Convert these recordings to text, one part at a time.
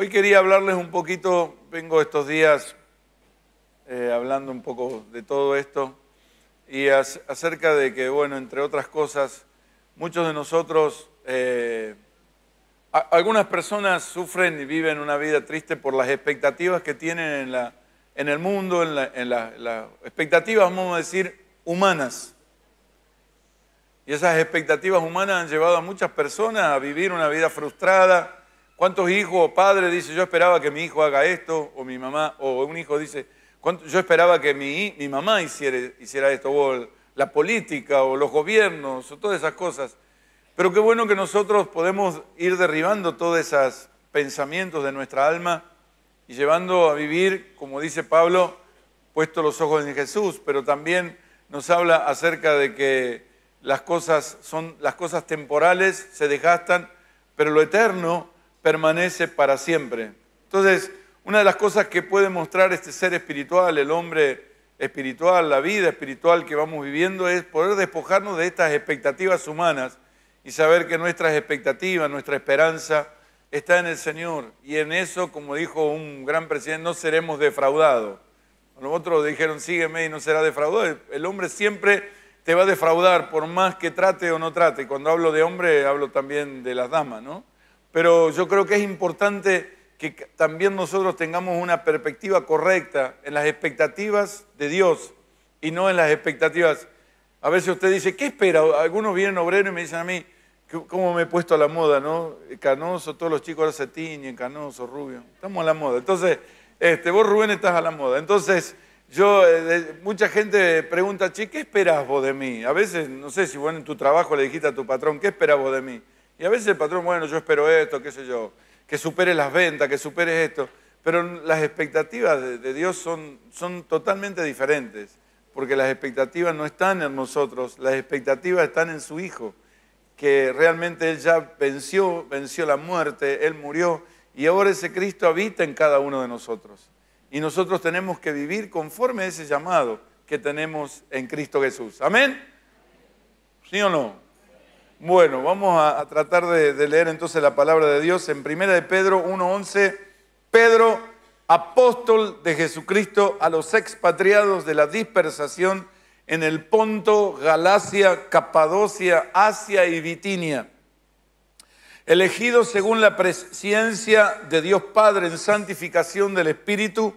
Hoy quería hablarles un poquito, vengo estos días eh, hablando un poco de todo esto y acerca de que, bueno, entre otras cosas, muchos de nosotros, eh, algunas personas sufren y viven una vida triste por las expectativas que tienen en, la, en el mundo, en, las expectativas, vamos a decir, humanas. Y esas expectativas humanas han llevado a muchas personas a vivir una vida frustrada, ¿Cuántos hijos o padres dicen, yo esperaba que mi hijo haga esto? O mi mamá, o un hijo dice, yo esperaba que mi, mi mamá hiciera, hiciera esto, o la política, o los gobiernos, o todas esas cosas. Pero qué bueno que nosotros podemos ir derribando todos esos pensamientos de nuestra alma y llevando a vivir, como dice Pablo, puesto los ojos en Jesús, pero también nos habla acerca de que las cosas son las cosas temporales se desgastan, pero lo eterno permanece para siempre. Entonces, una de las cosas que puede mostrar este ser espiritual, el hombre espiritual, la vida espiritual que vamos viviendo, es poder despojarnos de estas expectativas humanas y saber que nuestras expectativas, nuestra esperanza está en el Señor. Y en eso, como dijo un gran presidente, no seremos defraudados. Nosotros dijeron, sígueme y no será defraudado. El hombre siempre te va a defraudar por más que trate o no trate. Cuando hablo de hombre, hablo también de las damas, ¿no? pero yo creo que es importante que también nosotros tengamos una perspectiva correcta en las expectativas de Dios y no en las expectativas. A veces usted dice, ¿qué espera? Algunos vienen obreros y me dicen a mí, ¿cómo me he puesto a la moda, no? Canoso, todos los chicos ahora se tiñen, canoso, rubio. Estamos a la moda. Entonces, este, vos Rubén estás a la moda. Entonces, yo, eh, mucha gente pregunta, che, ¿qué esperás vos de mí? A veces, no sé si vos en tu trabajo le dijiste a tu patrón, ¿qué esperás de mí? Y a veces el patrón, bueno, yo espero esto, qué sé yo, que supere las ventas, que supere esto. Pero las expectativas de, Dios son, son totalmente diferentes, porque las expectativas no están en nosotros, las expectativas están en su Hijo, que realmente Él ya venció, venció la muerte, Él murió, y ahora ese Cristo habita en cada uno de nosotros. Y nosotros tenemos que vivir conforme a ese llamado que tenemos en Cristo Jesús. Amén. ¿Sí o no? Bueno, vamos a, tratar de, leer entonces la palabra de Dios en 1 de Pedro 1.11. Pedro, apóstol de Jesucristo a los expatriados de la dispersación en el Ponto, Galacia, Capadocia, Asia y Bitinia, elegidos según la presciencia de Dios Padre en santificación del Espíritu,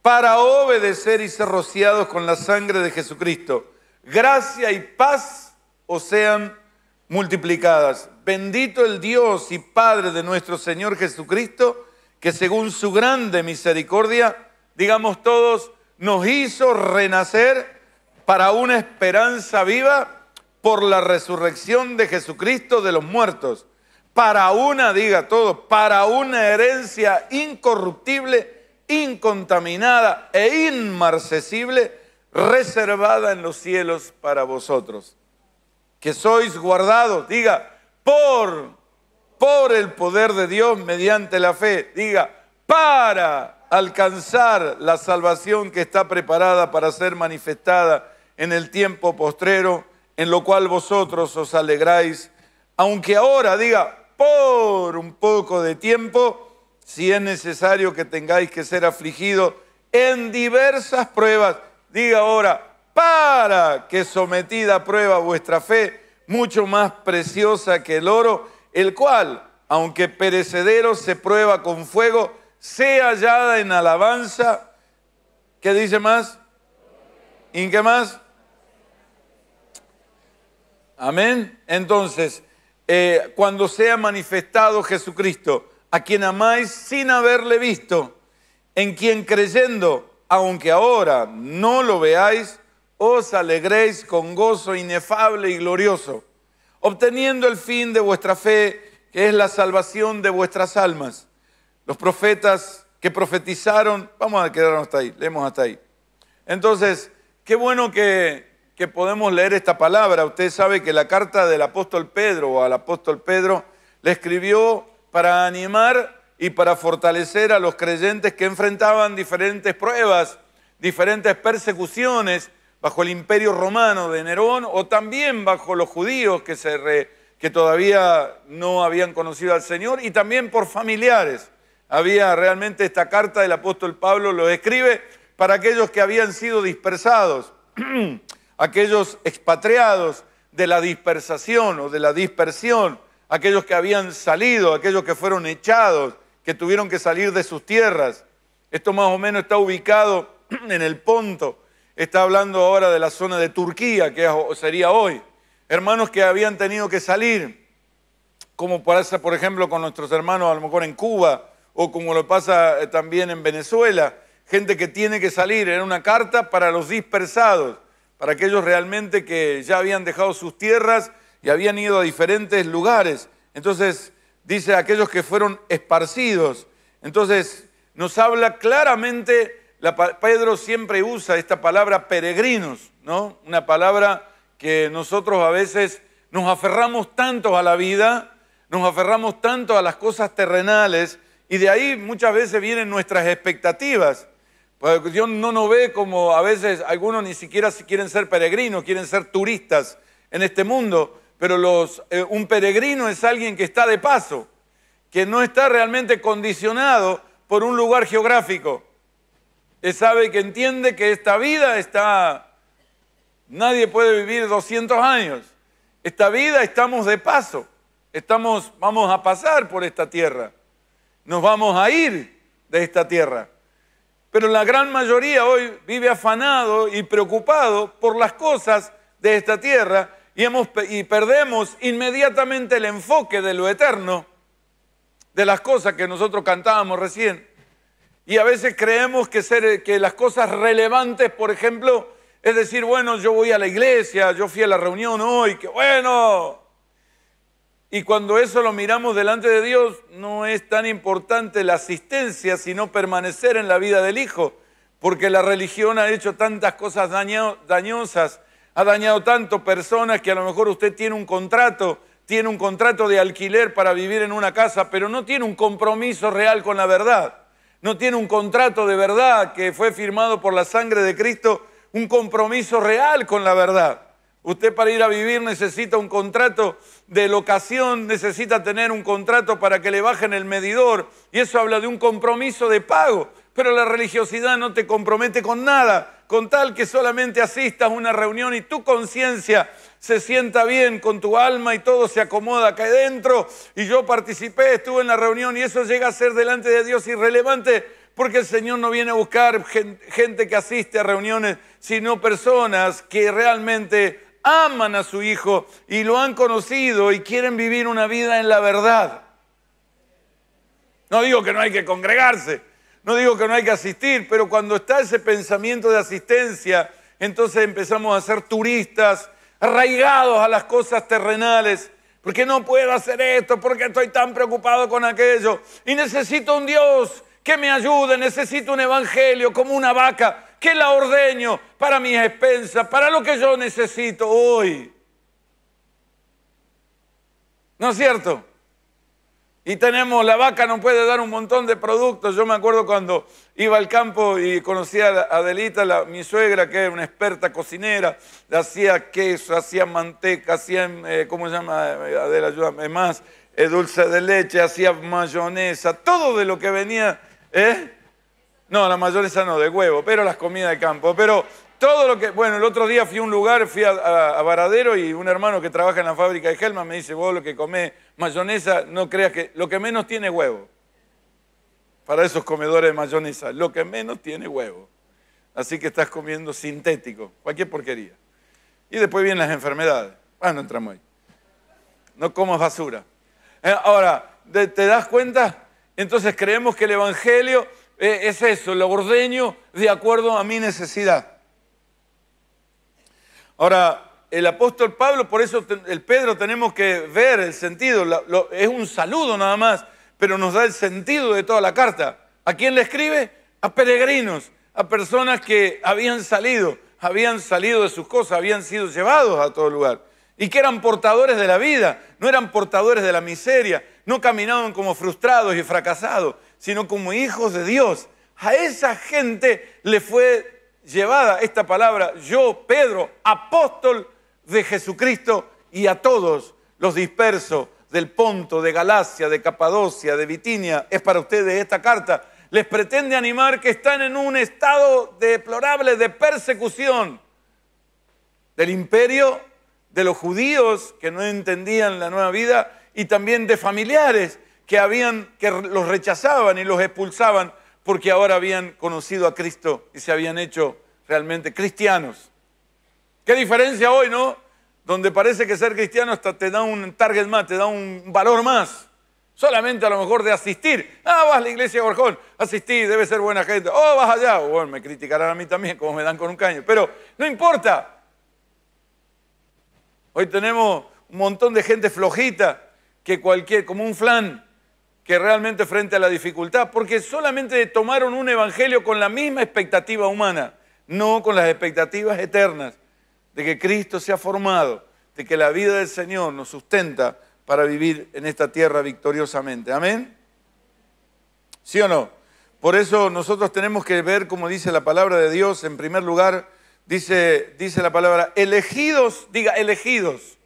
para obedecer y ser rociados con la sangre de Jesucristo. Gracia y paz os sean multiplicadas. Bendito el Dios y Padre de nuestro Señor Jesucristo, que según su grande misericordia, digamos todos, nos hizo renacer para una esperanza viva por la resurrección de Jesucristo de los muertos, para una, diga todo, para una herencia incorruptible, incontaminada e inmarcesible, reservada en los cielos para vosotros que sois guardados, diga, por, por el poder de Dios mediante la fe, diga, para alcanzar la salvación que está preparada para ser manifestada en el tiempo postrero, en lo cual vosotros os alegráis, aunque ahora diga, por un poco de tiempo, si es necesario que tengáis que ser afligidos en diversas pruebas, diga ahora, para que sometida a prueba vuestra fe, mucho más preciosa que el oro, el cual, aunque perecedero, se prueba con fuego, sea hallada en alabanza. ¿Qué dice más? ¿Y qué más? Amén. Entonces, eh, cuando sea manifestado Jesucristo, a quien amáis sin haberle visto, en quien creyendo, aunque ahora no lo veáis, os alegréis con gozo inefable y glorioso, obteniendo el fin de vuestra fe, que es la salvación de vuestras almas. Los profetas que profetizaron, vamos a quedarnos hasta ahí, leemos hasta ahí. Entonces, qué bueno que, podemos leer esta palabra. Usted sabe que la carta del apóstol Pedro o al apóstol Pedro le escribió para animar y para fortalecer a los creyentes que enfrentaban diferentes pruebas, diferentes persecuciones, bajo el imperio romano de Nerón o también bajo los judíos que, todavía no habían conocido al Señor y también por familiares. Había realmente esta carta del apóstol Pablo, lo escribe para aquellos que habían sido dispersados, aquellos expatriados de la dispersación o de la dispersión, aquellos que habían salido, aquellos que fueron echados, que tuvieron que salir de sus tierras. Esto más o menos está ubicado en el punto está hablando ahora de la zona de Turquía, que sería hoy. Hermanos que habían tenido que salir, como pasa, por ejemplo, con nuestros hermanos a lo mejor en Cuba, o como lo pasa eh, también en Venezuela, gente que tiene que salir, era una carta para los dispersados, para aquellos realmente que ya habían dejado sus tierras y habían ido a diferentes lugares. Entonces, dice aquellos que fueron esparcidos. Entonces, nos habla claramente Pedro siempre usa esta palabra peregrinos, ¿no? Una palabra que nosotros a veces nos aferramos tanto a la vida, nos aferramos tanto a las cosas terrenales y de ahí muchas veces vienen nuestras expectativas. Porque Dios no nos ve como a veces algunos ni siquiera quieren ser peregrinos, quieren ser turistas en este mundo, pero eh, un peregrino es alguien que está de paso, que no está realmente condicionado por un lugar geográfico sabe que entiende que esta vida está, nadie puede vivir 200 años. Esta vida estamos de paso, estamos, vamos a pasar por esta tierra, nos vamos a ir de esta tierra. Pero la gran mayoría hoy vive afanado y preocupado por las cosas de esta tierra y, hemos, y perdemos inmediatamente el enfoque de lo eterno, de las cosas que nosotros cantábamos recién. Y a veces creemos que, ser, que las cosas relevantes, por ejemplo, es decir, bueno, yo voy a la iglesia, yo fui a la reunión hoy, que bueno. Y cuando eso lo miramos delante de Dios, no es tan importante la asistencia, sino permanecer en la vida del Hijo, porque la religión ha hecho tantas cosas dañosas, ha dañado tanto personas que a lo mejor usted tiene un contrato, tiene un contrato de alquiler para vivir en una casa, pero no tiene un compromiso real con la verdad no tiene un contrato de verdad que fue firmado por la sangre de Cristo, un compromiso real con la verdad. Usted para ir a vivir necesita un contrato de locación, necesita tener un contrato para que le bajen el medidor y eso habla de un compromiso de pago, pero la religiosidad no te compromete con nada, con tal que solamente asistas a una reunión y tu conciencia se sienta bien con tu alma y todo se acomoda acá dentro. Y yo participé, estuve en la reunión y eso llega a ser delante de Dios irrelevante porque el Señor no viene a buscar gente que asiste a reuniones, sino personas que realmente aman a su Hijo y lo han conocido y quieren vivir una vida en la verdad. No digo que no hay que congregarse, no digo que no hay que asistir, pero cuando está ese pensamiento de asistencia, entonces empezamos a ser turistas, arraigados a las cosas terrenales. porque no puedo hacer esto? porque estoy tan preocupado con aquello? Y necesito un Dios que me ayude, necesito un evangelio como una vaca que la ordeño para mis expensas, para lo que yo necesito hoy. ¿No es cierto? Y tenemos, la vaca no puede dar un montón de productos. Yo me acuerdo cuando iba al campo y conocí a Adelita, mi suegra, que era una experta cocinera, hacía queso, hacía manteca, hacía, eh, ¿cómo se llama? Eh, Adel, ayúdame más, eh, dulce de leche, hacía mayonesa, todo de lo que venía, ¿eh? No, la mayonesa no, de huevo, pero las comidas de campo. Pero todo lo que. Bueno, el otro día fui a un lugar, fui a, Varadero y un hermano que trabaja en la fábrica de Helma me dice: Vos lo que comés mayonesa, no creas que. Lo que menos tiene huevo. Para esos comedores de mayonesa, lo que menos tiene huevo. Así que estás comiendo sintético, cualquier porquería. Y después vienen las enfermedades. Ah, no entramos ahí. No comas basura. Eh, ahora, ¿te das cuenta? Entonces creemos que el Evangelio eh, es eso, lo ordeño de acuerdo a mi necesidad. Ahora, el apóstol Pablo, por eso el Pedro tenemos que ver el sentido, es un saludo nada más, pero nos da el sentido de toda la carta. ¿A quién le escribe? A peregrinos, a personas que habían salido, habían salido de sus cosas, habían sido llevados a todo lugar y que eran portadores de la vida, no eran portadores de la miseria, no caminaban como frustrados y fracasados, sino como hijos de Dios. A esa gente le fue llevada esta palabra, yo, Pedro, apóstol de Jesucristo, y a todos los dispersos del Ponto, de Galacia, de Capadocia, de Bitinia, es para ustedes esta carta, les pretende animar que están en un estado deplorable de persecución del imperio, de los judíos que no entendían la nueva vida y también de familiares que habían que los rechazaban y los expulsaban porque ahora habían conocido a Cristo y se habían hecho realmente cristianos. Qué diferencia hoy, ¿no? Donde parece que ser cristiano hasta te da un target más, te da un valor más. Solamente a lo mejor de asistir. Ah, vas a la iglesia de Gorjón, asistí, debe ser buena gente. Oh, vas allá. bueno, me criticarán a mí también, como me dan con un caño. Pero no importa. Hoy tenemos un montón de gente flojita que cualquier, como un flan, que realmente frente a la dificultad, porque solamente tomaron un evangelio con la misma expectativa humana, no con las expectativas eternas de que Cristo se ha formado, de que la vida del Señor nos sustenta para vivir en esta tierra victoriosamente. Amén. ¿Sí o no? Por eso nosotros tenemos que ver, como dice la palabra de Dios, en primer lugar, dice, dice la palabra, elegidos, diga elegidos,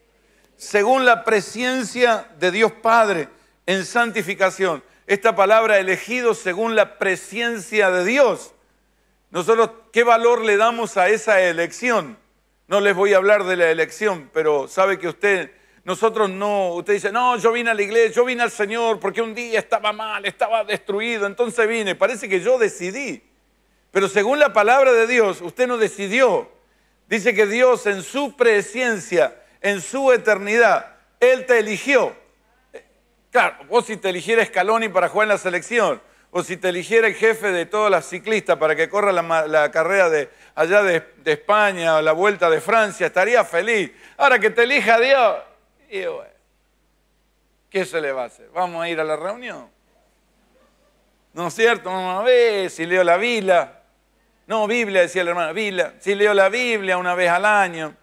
según la presencia de Dios Padre en santificación. Esta palabra elegido según la presencia de Dios. Nosotros, ¿qué valor le damos a esa elección? No les voy a hablar de la elección, pero sabe que usted, nosotros no, usted dice, no, yo vine a la iglesia, yo vine al Señor porque un día estaba mal, estaba destruido, entonces vine. Parece que yo decidí. Pero según la palabra de Dios, usted no decidió. Dice que Dios en su presencia, en su eternidad, Él te eligió. Claro, vos si te eligiera Scaloni para jugar en la selección, o si te eligiera el jefe de todas las ciclistas para que corra la, carrera de allá de, España o la vuelta de Francia, estaría feliz. Ahora que te elija Dios, ¿qué se le va a hacer? ¿Vamos a ir a la reunión? ¿No es cierto? Vamos a si leo la Biblia. No, Biblia, decía la hermana, Biblia. Si leo la Biblia una vez al año.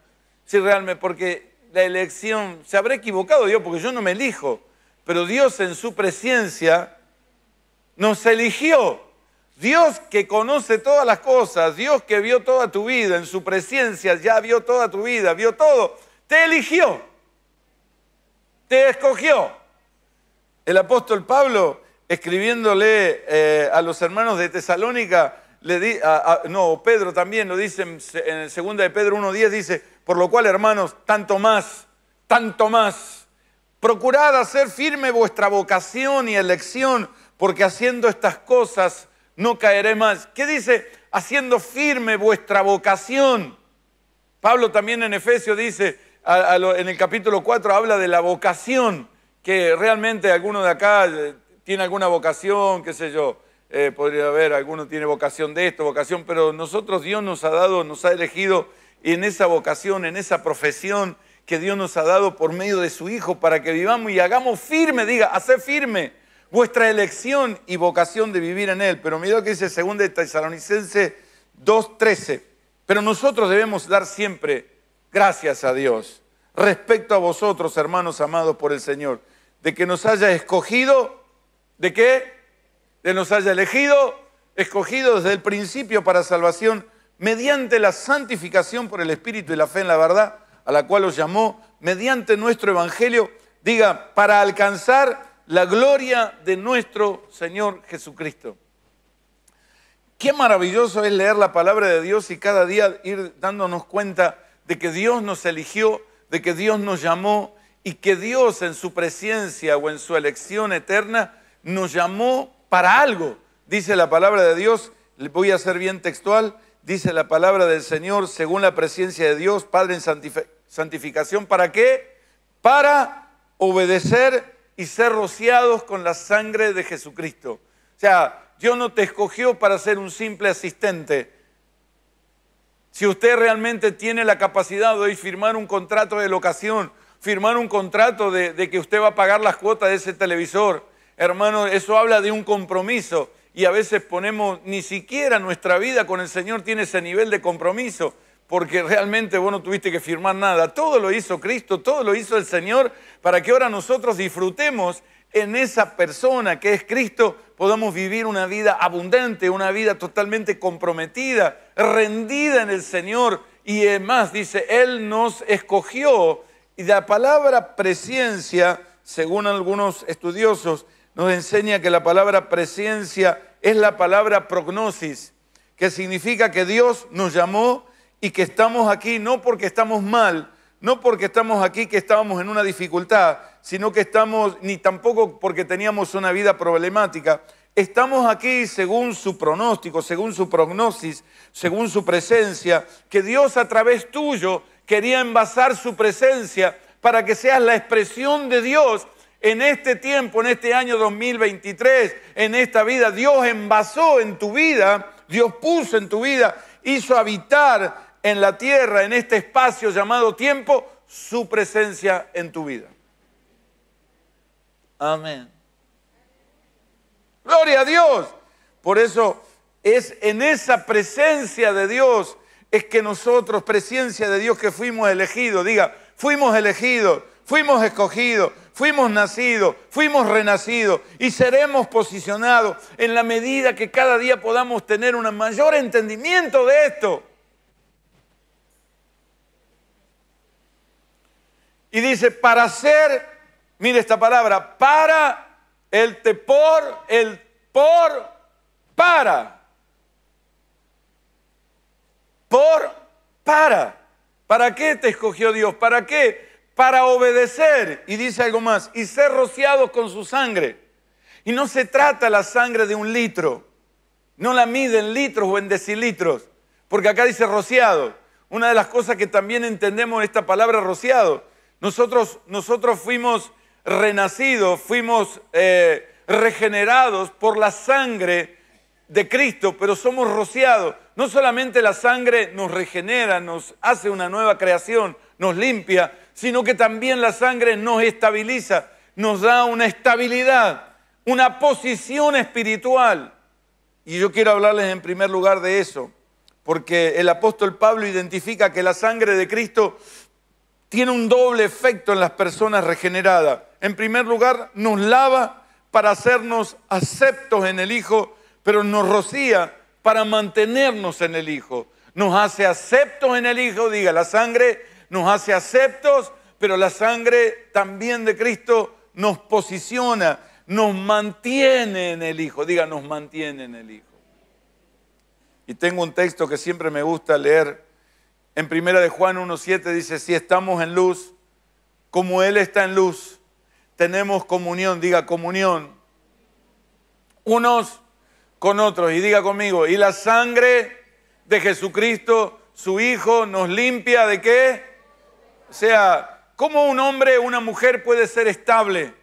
Si realmente, porque la elección, se habrá equivocado Dios, porque yo no me elijo pero Dios en su presencia nos eligió. Dios que conoce todas las cosas, Dios que vio toda tu vida, en su presencia ya vio toda tu vida, vio todo, te eligió, te escogió. El apóstol Pablo, escribiéndole eh, a los hermanos de Tesalónica, no, Pedro también lo dice en, el segunda de Pedro 1.10, dice, por lo cual hermanos, tanto más, tanto más Procurad hacer firme vuestra vocación y elección, porque haciendo estas cosas no caeré más. ¿Qué dice? Haciendo firme vuestra vocación. Pablo también en Efesios dice, en el capítulo 4 habla de la vocación, que realmente alguno de acá eh, tiene alguna vocación, qué sé yo, eh, podría haber, alguno tiene vocación de esto, vocación, pero nosotros Dios nos ha dado, nos ha elegido en esa vocación, en esa profesión, que Dios nos ha dado por medio de su Hijo para que vivamos y hagamos firme, diga, hacer firme vuestra elección y vocación de vivir en Él. Pero mira lo que dice 2 de Tesalonicense 2.13. Pero nosotros debemos dar siempre gracias a Dios respecto a vosotros, hermanos amados por el Señor, de que nos haya escogido, ¿de qué? De nos haya elegido, escogido desde el principio para salvación, mediante la santificación por el Espíritu y la fe en la verdad a la cual los llamó mediante nuestro Evangelio, diga, para alcanzar la gloria de nuestro Señor Jesucristo. Qué maravilloso es leer la palabra de Dios y cada día ir dándonos cuenta de que Dios nos eligió, de que Dios nos llamó y que Dios en su presencia o en su elección eterna nos llamó para algo. Dice la palabra de Dios, le voy a ser bien textual, dice la palabra del Señor, según la presencia de Dios, Padre en santificación ¿Santificación para qué? Para obedecer y ser rociados con la sangre de Jesucristo. O sea, Dios no te escogió para ser un simple asistente. Si usted realmente tiene la capacidad de hoy firmar un contrato de locación, firmar un contrato de, que usted va a pagar las cuotas de ese televisor, hermano, eso habla de un compromiso. Y a veces ponemos ni siquiera nuestra vida con el Señor tiene ese nivel de compromiso porque realmente vos no tuviste que firmar nada. Todo lo hizo Cristo, todo lo hizo el Señor, para que ahora nosotros disfrutemos en esa persona que es Cristo, podamos vivir una vida abundante, una vida totalmente comprometida, rendida en el Señor. Y además dice, Él nos escogió. Y la palabra presencia, según algunos estudiosos, nos enseña que la palabra presencia es la palabra prognosis, que significa que Dios nos llamó y que estamos aquí no porque estamos mal, no porque estamos aquí que estábamos en una dificultad, sino que estamos, ni tampoco porque teníamos una vida problemática, estamos aquí según su pronóstico, según su prognosis, según su presencia, que Dios a través tuyo quería envasar su presencia para que seas la expresión de Dios en este tiempo, en este año 2023, en esta vida. Dios envasó en tu vida, Dios puso en tu vida, hizo habitar en la tierra, en este espacio llamado tiempo, su presencia en tu vida. Amén. Gloria a Dios. Por eso es en esa presencia de Dios es que nosotros, presencia de Dios, que fuimos elegidos. Diga, fuimos elegidos, fuimos escogidos, fuimos nacidos, fuimos renacidos y seremos posicionados en la medida que cada día podamos tener un mayor entendimiento de esto. Y dice, para ser, mire esta palabra, para el te por, el por, para. Por, para. ¿Para qué te escogió Dios? ¿Para qué? Para obedecer. Y dice algo más, y ser rociados con su sangre. Y no se trata la sangre de un litro. No la mide en litros o en decilitros. Porque acá dice rociado. Una de las cosas que también entendemos esta palabra rociado nosotros, nosotros fuimos renacidos, fuimos eh, regenerados por la sangre de Cristo, pero somos rociados. No solamente la sangre nos regenera, nos hace una nueva creación, nos limpia, sino que también la sangre nos estabiliza, nos da una estabilidad, una posición espiritual. Y yo quiero hablarles en primer lugar de eso, porque el apóstol Pablo identifica que la sangre de Cristo tiene un doble efecto en las personas regeneradas. En primer lugar, nos lava para hacernos aceptos en el Hijo, pero nos rocía para mantenernos en el Hijo. Nos hace aceptos en el Hijo, diga, la sangre nos hace aceptos, pero la sangre también de Cristo nos posiciona, nos mantiene en el Hijo, diga, nos mantiene en el Hijo. Y tengo un texto que siempre me gusta leer en primera de Juan 1.7 dice, si estamos en luz, como Él está en luz, tenemos comunión, diga comunión, unos con otros. Y diga conmigo, y la sangre de Jesucristo, su Hijo, nos limpia de qué? O sea, ¿cómo un hombre o una mujer puede ser estable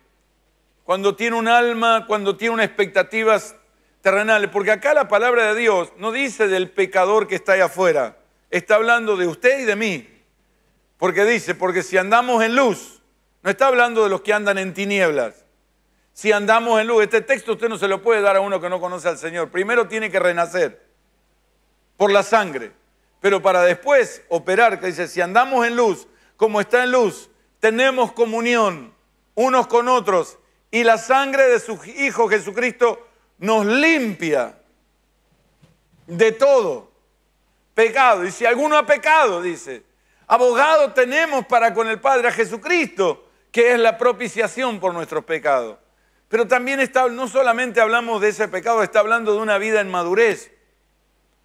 cuando tiene un alma, cuando tiene unas expectativas terrenales? Porque acá la palabra de Dios no dice del pecador que está ahí afuera está hablando de usted y de mí. Porque dice, porque si andamos en luz, no está hablando de los que andan en tinieblas. Si andamos en luz, este texto usted no se lo puede dar a uno que no conoce al Señor. Primero tiene que renacer por la sangre, pero para después operar, que dice, si andamos en luz, como está en luz, tenemos comunión unos con otros y la sangre de su Hijo Jesucristo nos limpia de todo pecado. Y si alguno ha pecado, dice, abogado tenemos para con el Padre a Jesucristo, que es la propiciación por nuestros pecados. Pero también está, no solamente hablamos de ese pecado, está hablando de una vida en madurez,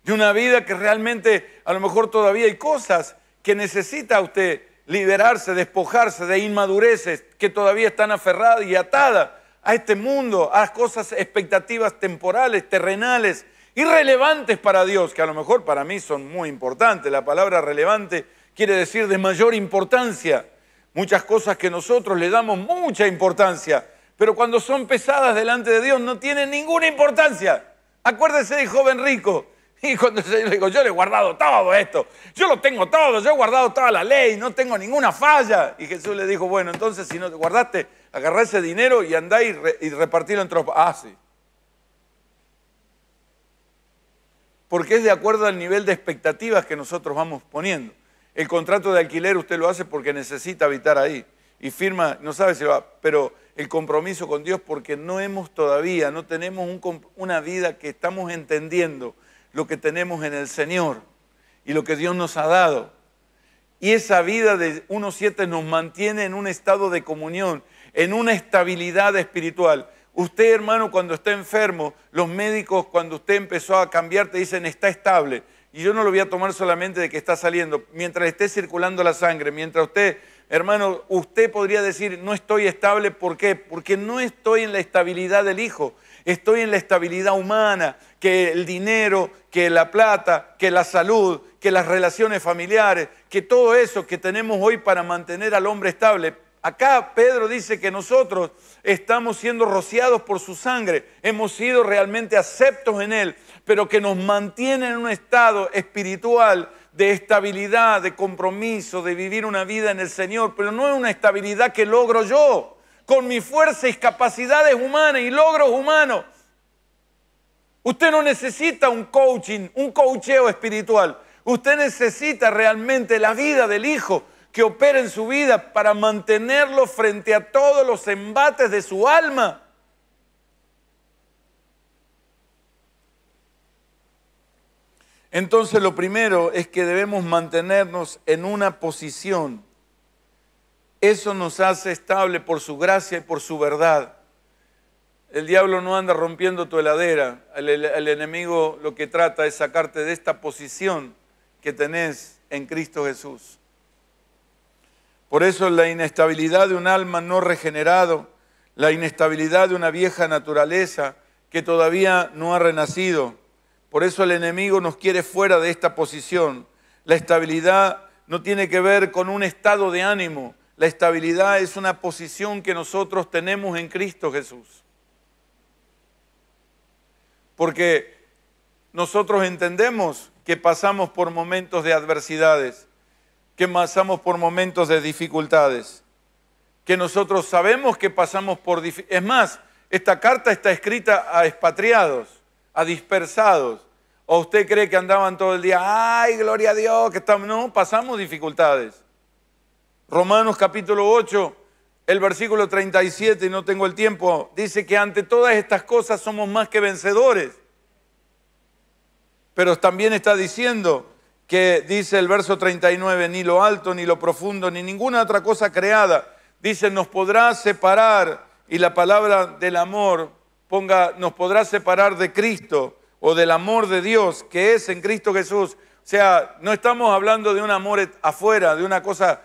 de una vida que realmente a lo mejor todavía hay cosas que necesita usted liberarse, despojarse de inmadureces que todavía están aferradas y atadas a este mundo, a las cosas expectativas temporales, terrenales, irrelevantes para Dios, que a lo mejor para mí son muy importantes. La palabra relevante quiere decir de mayor importancia. Muchas cosas que nosotros le damos mucha importancia, pero cuando son pesadas delante de Dios no tienen ninguna importancia. Acuérdese del joven rico. Y cuando el dijo, yo le he guardado todo esto, yo lo tengo todo, yo he guardado toda la ley, no tengo ninguna falla. Y Jesús le dijo, bueno, entonces si no te guardaste, agarrá ese dinero y andá y, re, entre los... Ah, sí. porque es de acuerdo al nivel de expectativas que nosotros vamos poniendo. El contrato de alquiler usted lo hace porque necesita habitar ahí y firma, no sabe si va, pero el compromiso con Dios porque no hemos todavía, no tenemos una vida que estamos entendiendo lo que tenemos en el Señor y lo que Dios nos ha dado. Y esa vida de siete nos mantiene en un estado de comunión, en una estabilidad espiritual. Usted, hermano, cuando está enfermo, los médicos cuando usted empezó a cambiar te dicen está estable. Y yo no lo voy a tomar solamente de que está saliendo. Mientras esté circulando la sangre, mientras usted, hermano, usted podría decir no estoy estable. ¿Por qué? Porque no estoy en la estabilidad del hijo. Estoy en la estabilidad humana, que el dinero, que la plata, que la salud, que las relaciones familiares, que todo eso que tenemos hoy para mantener al hombre estable Acá Pedro dice que nosotros estamos siendo rociados por su sangre, hemos sido realmente aceptos en él, pero que nos mantiene en un estado espiritual de estabilidad, de compromiso, de vivir una vida en el Señor, pero no es una estabilidad que logro yo, con mi fuerza y capacidades humanas y logros humanos. Usted no necesita un coaching, un coacheo espiritual. Usted necesita realmente la vida del Hijo, que opera en su vida para mantenerlo frente a todos los embates de su alma. Entonces lo primero es que debemos mantenernos en una posición. Eso nos hace estable por su gracia y por su verdad. El diablo no anda rompiendo tu heladera. El, el, enemigo lo que trata es sacarte de esta posición que tenés en Cristo Jesús. Por eso la inestabilidad de un alma no regenerado, la inestabilidad de una vieja naturaleza que todavía no ha renacido. Por eso el enemigo nos quiere fuera de esta posición. La estabilidad no tiene que ver con un estado de ánimo. La estabilidad es una posición que nosotros tenemos en Cristo Jesús. Porque nosotros entendemos que pasamos por momentos de adversidades, que pasamos por momentos de dificultades, que nosotros sabemos que pasamos por... dificultades, Es más, esta carta está escrita a expatriados, a dispersados. ¿O usted cree que andaban todo el día, ay, gloria a Dios, que No, pasamos dificultades. Romanos capítulo 8, el versículo 37, y no tengo el tiempo, dice que ante todas estas cosas somos más que vencedores. Pero también está diciendo que dice el verso 39, ni lo alto, ni lo profundo, ni ninguna otra cosa creada, dice, nos podrá separar, y la palabra del amor, ponga, nos podrá separar de Cristo o del amor de Dios que es en Cristo Jesús. O sea, no estamos hablando de un amor afuera, de una cosa,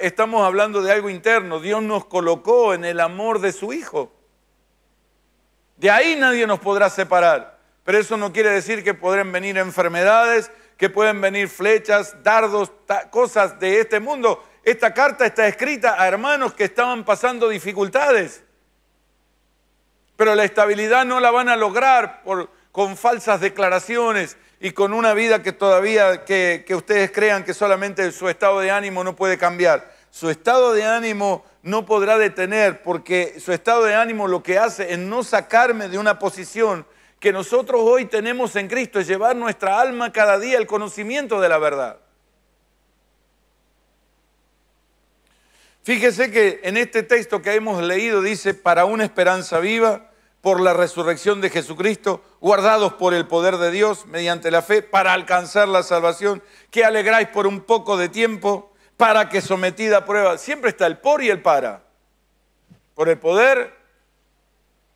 estamos hablando de algo interno. Dios nos colocó en el amor de su Hijo. De ahí nadie nos podrá separar. Pero eso no quiere decir que podrán venir enfermedades, que pueden venir flechas, dardos, cosas de este mundo. Esta carta está escrita a hermanos que estaban pasando dificultades, pero la estabilidad no la van a lograr por, con falsas declaraciones y con una vida que todavía, que, que ustedes crean que solamente su estado de ánimo no puede cambiar. Su estado de ánimo no podrá detener porque su estado de ánimo lo que hace es no sacarme de una posición que nosotros hoy tenemos en Cristo es llevar nuestra alma cada día al conocimiento de la verdad. Fíjese que en este texto que hemos leído dice, para una esperanza viva por la resurrección de Jesucristo, guardados por el poder de Dios mediante la fe, para alcanzar la salvación, que alegráis por un poco de tiempo, para que sometida a prueba, siempre está el por y el para, por el poder,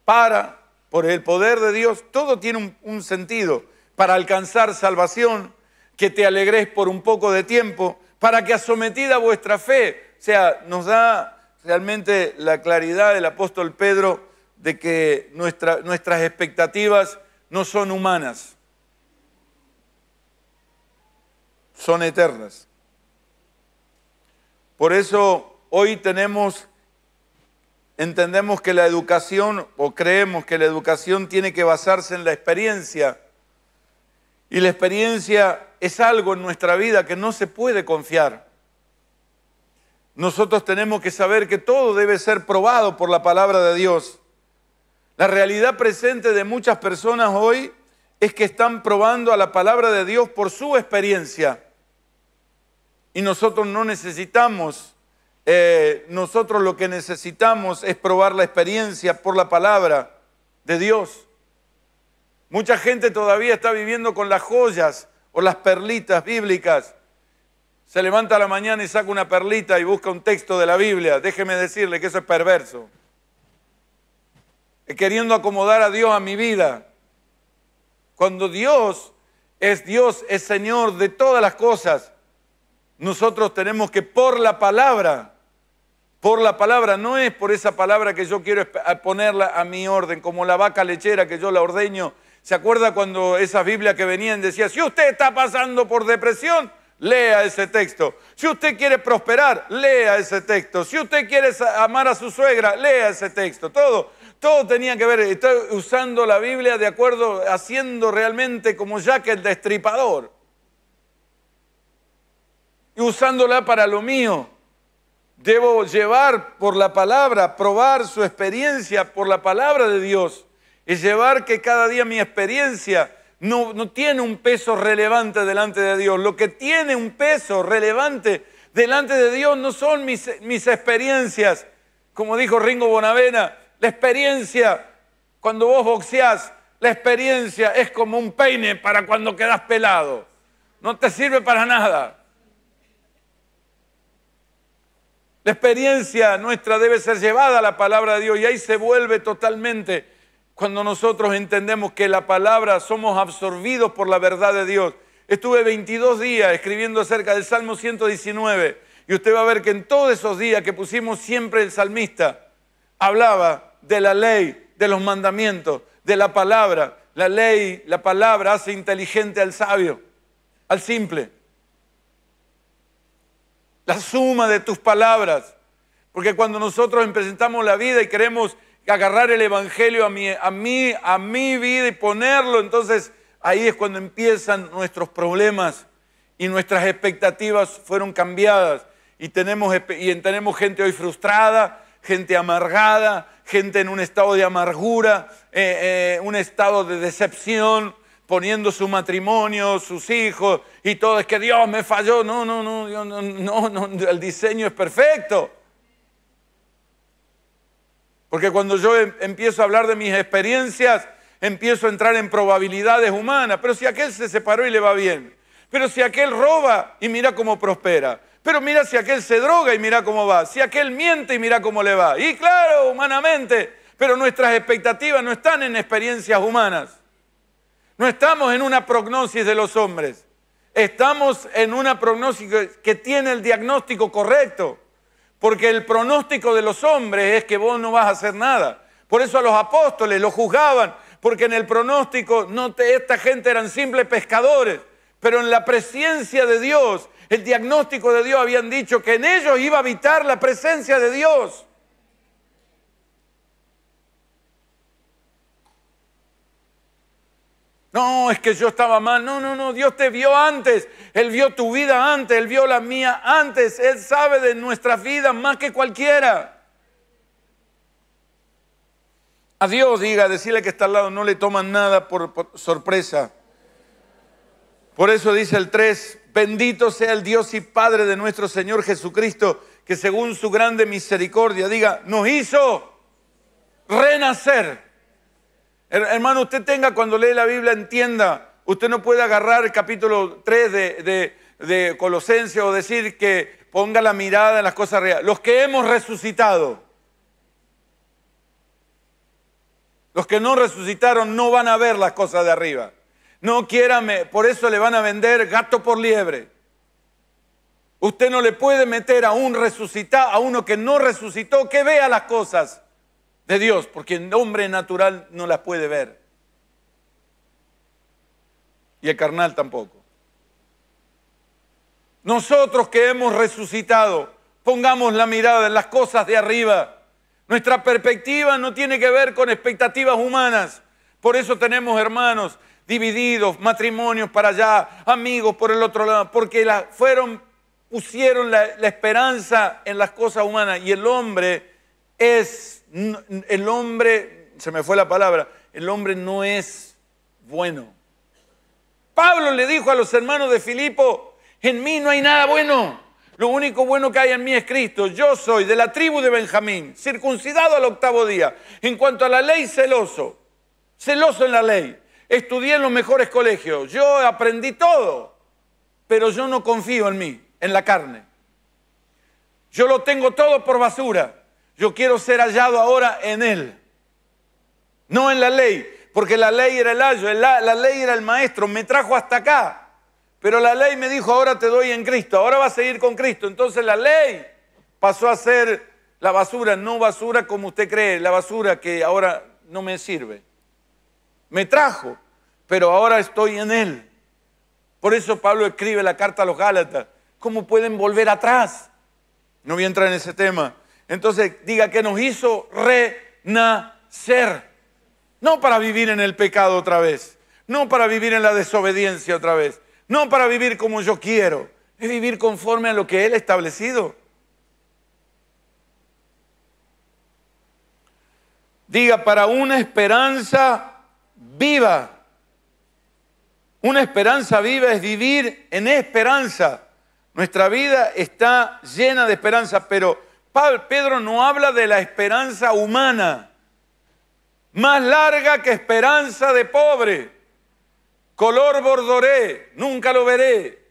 para por el poder de Dios, todo tiene un, sentido para alcanzar salvación, que te alegres por un poco de tiempo, para que asometida vuestra fe, o sea, nos da realmente la claridad del apóstol Pedro de que nuestras expectativas no son humanas, son eternas. Por eso hoy tenemos entendemos que la educación, o creemos que la educación tiene que basarse en la experiencia. Y la experiencia es algo en nuestra vida que no se puede confiar. Nosotros tenemos que saber que todo debe ser probado por la palabra de Dios. La realidad presente de muchas personas hoy es que están probando a la palabra de Dios por su experiencia. Y nosotros no necesitamos eh, nosotros lo que necesitamos es probar la experiencia por la palabra de Dios. Mucha gente todavía está viviendo con las joyas o las perlitas bíblicas. Se levanta la mañana y saca una perlita y busca un texto de la Biblia. Déjeme decirle que eso es perverso. Queriendo acomodar a Dios a mi vida. Cuando Dios es Dios, es Señor de todas las cosas, nosotros tenemos que por la palabra por la palabra, no es por esa palabra que yo quiero ponerla a mi orden, como la vaca lechera que yo la ordeño. ¿Se acuerda cuando esa Biblia que venían decía, si usted está pasando por depresión, lea ese texto. Si usted quiere prosperar, lea ese texto. Si usted quiere amar a su suegra, lea ese texto. Todo, todo tenía que ver, estoy usando la Biblia de acuerdo, haciendo realmente como Jack el destripador. Y usándola para lo mío Debo llevar por la palabra, probar su experiencia por la palabra de Dios. Y llevar que cada día mi experiencia no, tiene un peso relevante delante de Dios. Lo que tiene un peso relevante delante de Dios no son mis, mis experiencias. Como dijo Ringo Bonavena, la experiencia, cuando vos boxeás, la experiencia es como un peine para cuando quedas pelado. No te sirve para nada. La experiencia nuestra debe ser llevada a la palabra de Dios y ahí se vuelve totalmente cuando nosotros entendemos que la palabra somos absorbidos por la verdad de Dios. Estuve 22 días escribiendo acerca del Salmo 119 y usted va a ver que en todos esos días que pusimos siempre el salmista hablaba de la ley, de los mandamientos, de la palabra. La ley, la palabra hace inteligente al sabio, al simple la suma de tus palabras. Porque cuando nosotros presentamos la vida y queremos agarrar el Evangelio a mi, a vida y ponerlo, entonces ahí es cuando empiezan nuestros problemas y nuestras expectativas fueron cambiadas. Y tenemos, tenemos gente hoy frustrada, gente amargada, gente en un estado de amargura, eh, eh, un estado de decepción, poniendo su matrimonio, sus hijos y todo, es que Dios me falló. No, no, no, no, no, no, el diseño es perfecto. Porque cuando yo em, empiezo a hablar de mis experiencias, empiezo a entrar en probabilidades humanas. Pero si aquel se separó y le va bien. Pero si aquel roba y mira cómo prospera. Pero mira si aquel se droga y mira cómo va. Si aquel miente y mira cómo le va. Y claro, humanamente. Pero nuestras expectativas no están en experiencias humanas. No estamos en una prognosis de los hombres, estamos en una prognosis que tiene el diagnóstico correcto, porque el pronóstico de los hombres es que vos no vas a hacer nada. Por eso a los apóstoles lo juzgaban, porque en el pronóstico no esta gente eran simples pescadores, pero en la presencia de Dios, el diagnóstico de Dios habían dicho que en ellos iba a habitar la presencia de Dios. No, es que yo estaba mal. No, no, no. Dios te vio antes. Él vio tu vida antes. Él vio la mía antes. Él sabe de nuestras vidas más que cualquiera. A Dios diga, decirle que está al lado, no le toman nada por, sorpresa. Por eso dice el 3, bendito sea el Dios y Padre de nuestro Señor Jesucristo, que según su grande misericordia, diga, nos hizo renacer Hermano, usted tenga cuando lee la Biblia, entienda. Usted no puede agarrar el capítulo 3 de, de, o decir que ponga la mirada en las cosas reales. Los que hemos resucitado, los que no resucitaron no van a ver las cosas de arriba. No por eso le van a vender gato por liebre. Usted no le puede meter a un resucitado, a uno que no resucitó, que vea las cosas de Dios, porque el hombre natural no las puede ver. Y el carnal tampoco. Nosotros que hemos resucitado, pongamos la mirada en las cosas de arriba. Nuestra perspectiva no tiene que ver con expectativas humanas. Por eso tenemos hermanos divididos, matrimonios para allá, amigos por el otro lado, porque la, fueron, pusieron la esperanza en las cosas humanas y el hombre es el hombre, se me fue la palabra, el hombre no es bueno. Pablo le dijo a los hermanos de Filipo, en mí no hay nada bueno. Lo único bueno que hay en mí es Cristo. Yo soy de la tribu de Benjamín, circuncidado al octavo día. En cuanto a la ley, celoso. Celoso en la ley. Estudié en los mejores colegios. Yo aprendí todo. Pero yo no confío en mí, en la carne. Yo lo tengo todo por basura. Yo quiero ser hallado ahora en Él, no en la ley, porque la ley era el ayo, la, la ley era el maestro, me trajo hasta acá. Pero la ley me dijo, ahora te doy en Cristo, ahora vas a ir con Cristo. Entonces la ley pasó a ser la basura, no basura como usted cree, la basura que ahora no me sirve. Me trajo, pero ahora estoy en Él. Por eso Pablo escribe la carta a los Gálatas. ¿Cómo pueden volver atrás? No voy a entrar en ese tema. Entonces diga que nos hizo renacer. No para vivir en el pecado otra vez. No para vivir en la desobediencia otra vez. No para vivir como yo quiero. Es vivir conforme a lo que Él ha establecido. Diga para una esperanza viva. Una esperanza viva es vivir en esperanza. Nuestra vida está llena de esperanza, pero Pedro no habla de la esperanza humana, más larga que esperanza de pobre, color bordoré, nunca lo veré.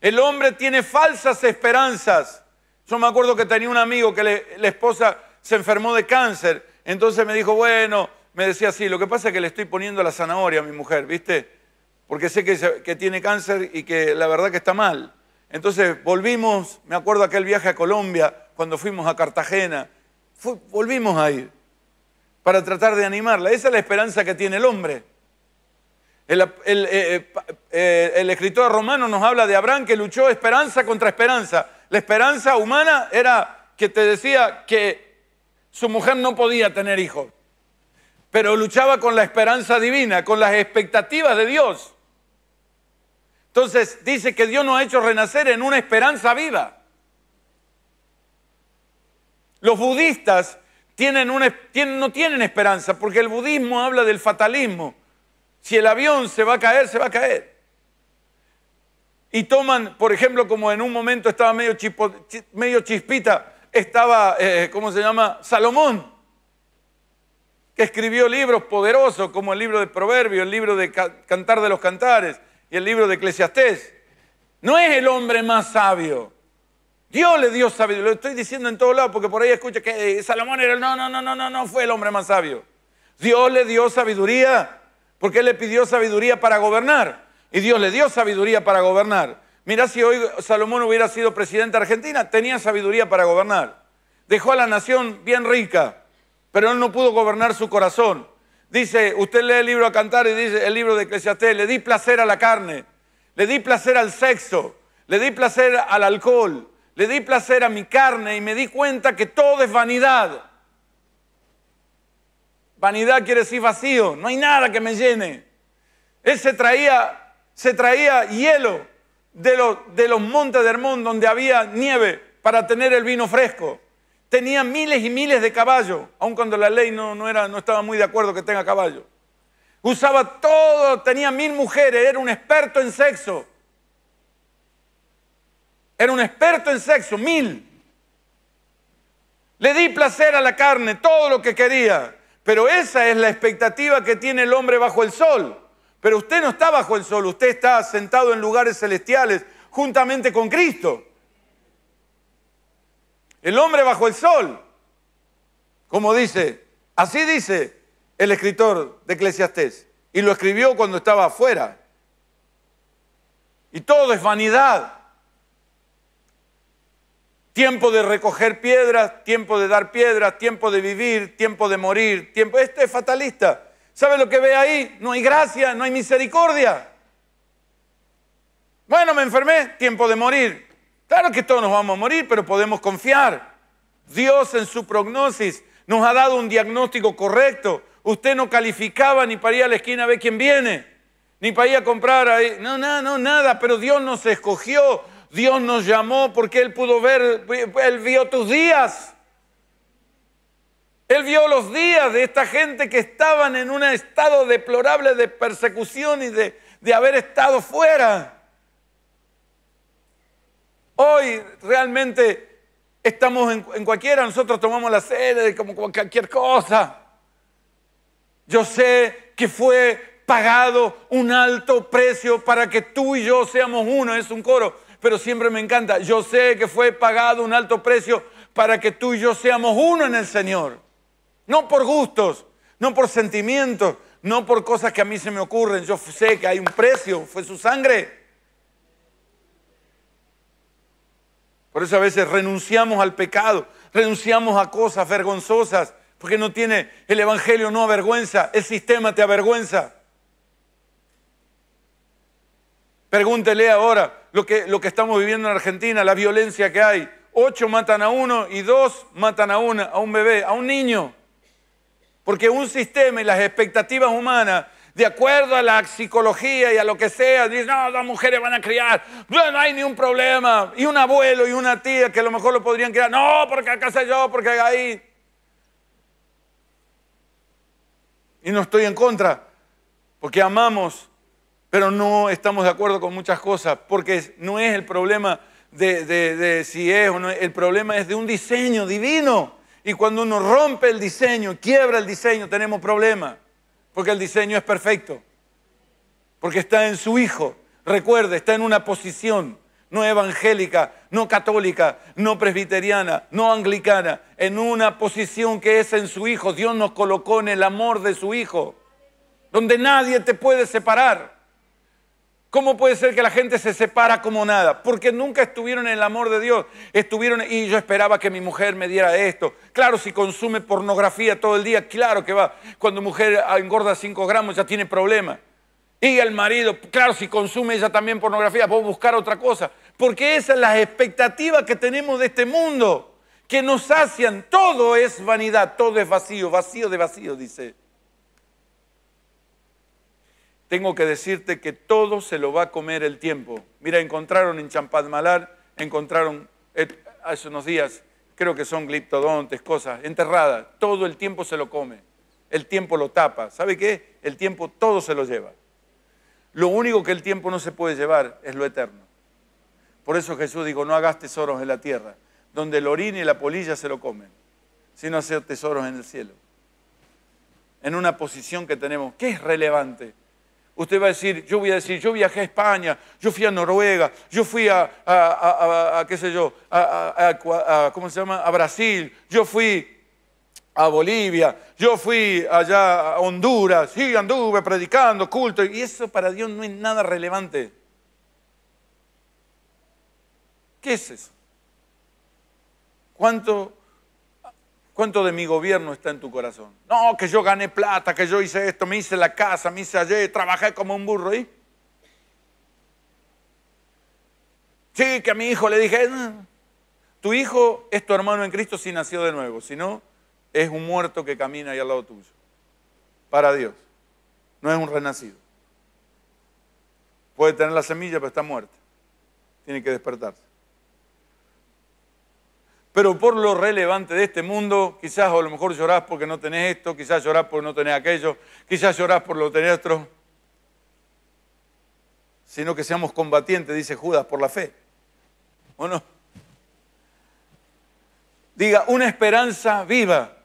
El hombre tiene falsas esperanzas. Yo me acuerdo que tenía un amigo que la esposa se enfermó de cáncer, entonces me dijo, bueno, me decía así, lo que pasa es que le estoy poniendo la zanahoria a mi mujer, ¿viste? Porque sé que, que tiene cáncer y que la verdad que está mal. Entonces volvimos, me acuerdo aquel viaje a Colombia, cuando fuimos a Cartagena, volvimos a ir para tratar de animarla. Esa es la esperanza que tiene el hombre. El, eh, eh, eh, el, escritor romano nos habla de Abraham que luchó esperanza contra esperanza. La esperanza humana era que te decía que su mujer no podía tener hijos, pero luchaba con la esperanza divina, con las expectativas de Dios. Entonces dice que Dios nos ha hecho renacer en una esperanza viva. Los budistas no tienen esperanza porque el budismo habla del fatalismo. Si el avión se va a caer, se va a caer. Y toman, por ejemplo, como en un momento estaba medio, chispita, estaba, eh, ¿cómo se llama? Salomón, que escribió libros poderosos como el libro de Proverbios, el libro de Cantar de los Cantares y el libro de Eclesiastés. No es el hombre más sabio. Dios le dio sabiduría. Lo estoy diciendo en todos lados porque por ahí escucha que eh, Salomón era no, no, no, no, no, no fue el hombre más sabio. Dios le dio sabiduría porque él le pidió sabiduría para gobernar y Dios le dio sabiduría para gobernar. Mira si hoy Salomón hubiera sido presidente de Argentina, tenía sabiduría para gobernar. Dejó a la nación bien rica, pero él no pudo gobernar su corazón. Dice, usted lee el libro a cantar y dice el libro de Eclesiastés, le di placer a la carne, le di placer al sexo, le di placer al alcohol, le di placer a mi carne y me di cuenta que todo es vanidad. Vanidad quiere decir vacío, no hay nada que me llene. Él se traía, se traía hielo de los, de los montes de Hermón donde había nieve para tener el vino fresco tenía miles y miles de caballos, aun cuando la ley no, no estaba muy de acuerdo que tenga caballos. Usaba todo, tenía mil mujeres, era un experto en sexo. Era un experto en sexo, mil. Le di placer a la carne, todo lo que quería. Pero esa es la expectativa que tiene el hombre bajo el sol. Pero usted no está bajo el sol, usted está sentado en lugares celestiales juntamente con Cristo el hombre bajo el sol, como dice, así dice el escritor de Eclesiastés, y lo escribió cuando estaba afuera. Y todo es vanidad. Tiempo de recoger piedras, tiempo de dar piedras, tiempo de vivir, tiempo de morir, tiempo... Este es fatalista. ¿Sabe lo que ve ahí? No hay gracia, no hay misericordia. Bueno, me enfermé, tiempo de morir. Claro que todos nos vamos a morir, pero podemos confiar. Dios en su prognosis nos ha dado un diagnóstico correcto. Usted no calificaba ni para ir a la esquina a ver quién viene, ni para ir a comprar. Ahí. No, no, no, nada, pero Dios nos escogió, Dios nos llamó porque Él pudo ver, Él vio tus días. Él vio los días de esta gente que estaban en un estado deplorable de persecución y de, de haber estado fuera. Hoy realmente estamos en, cualquiera, nosotros tomamos la sede como, como cualquier cosa. Yo sé que fue pagado un alto precio para que tú y yo seamos uno, es un coro, pero siempre me encanta. Yo sé que fue pagado un alto precio para que tú y yo seamos uno en el Señor. No por gustos, no por sentimientos, no por cosas que a mí se me ocurren. Yo sé que hay un precio, fue su sangre. Por eso a veces renunciamos al pecado, renunciamos a cosas vergonzosas, porque no tiene, el Evangelio no avergüenza, el sistema te avergüenza. Pregúntele ahora lo que, lo que estamos viviendo en Argentina, la violencia que hay. Ocho matan a uno y dos matan a una, a un bebé, a un niño. Porque un sistema y las expectativas humanas de acuerdo a la psicología y a lo que sea, dicen, no, las mujeres van a criar, no, hay ni un problema, y un abuelo y una tía que a lo mejor lo podrían criar, no, porque acá soy yo, porque ahí. Y no estoy en contra, porque amamos, pero no estamos de acuerdo con muchas cosas, porque no es el problema de, de si es o no, el problema es de un diseño divino. Y cuando uno rompe el diseño, quiebra el diseño, tenemos problemas. Porque el diseño es perfecto. Porque está en su Hijo. Recuerde, está en una posición no evangélica, no católica, no presbiteriana, no anglicana, en una posición que es en su Hijo. Dios nos colocó en el amor de su Hijo, donde nadie te puede separar. ¿Cómo puede ser que la gente se separa como nada? Porque nunca estuvieron en el amor de Dios. Estuvieron, y yo esperaba que mi mujer me diera esto. Claro, si consume pornografía todo el día, claro que va. Cuando mujer ah, engorda 5 gramos ya tiene problemas. Y el marido, claro, si consume ella también pornografía, a buscar otra cosa. Porque esas son las expectativas que tenemos de este mundo, que nos sacian. Todo es vanidad, todo es vacío, vacío de vacío, dice tengo que decirte que todo se lo va a comer el tiempo. Mira, encontraron en Champadmalar, encontraron eh, hace unos días, creo que son gliptodontes, cosas enterradas. Todo el tiempo se lo come. El tiempo lo tapa. ¿Sabe qué? El tiempo todo se lo lleva. Lo único que el tiempo no se puede llevar es lo eterno. Por eso Jesús dijo, no hagas tesoros en la tierra, donde el orín y la polilla se lo comen, sino hacer tesoros en el cielo. En una posición que tenemos, que es relevante? Usted va a decir, yo voy a decir, yo viajé a España, yo fui a Noruega, yo fui a, qué sé yo, a, ¿cómo se llama? A Brasil, yo fui a Bolivia, yo fui allá a Honduras, sí, anduve predicando, culto, y eso para Dios no es nada relevante. ¿Qué es eso? ¿Cuánto ¿Cuánto de mi gobierno está en tu corazón? No, que yo gané plata, que yo hice esto, me hice la casa, me hice ayer, trabajé como un burro ahí. Sí, que a mi hijo le dije, mm, tu hijo es tu hermano en Cristo si nació de nuevo, si no, es un muerto que camina ahí al lado tuyo. Para Dios, no es un renacido. Puede tener la semilla, pero está muerta. Tiene que despertarse pero por lo relevante de este mundo, quizás a lo mejor llorás porque no tenés esto, quizás llorás porque no tenés aquello, quizás llorás por no tenés otro, sino que seamos combatientes, dice Judas, por la fe. ¿O no? Diga, una esperanza viva.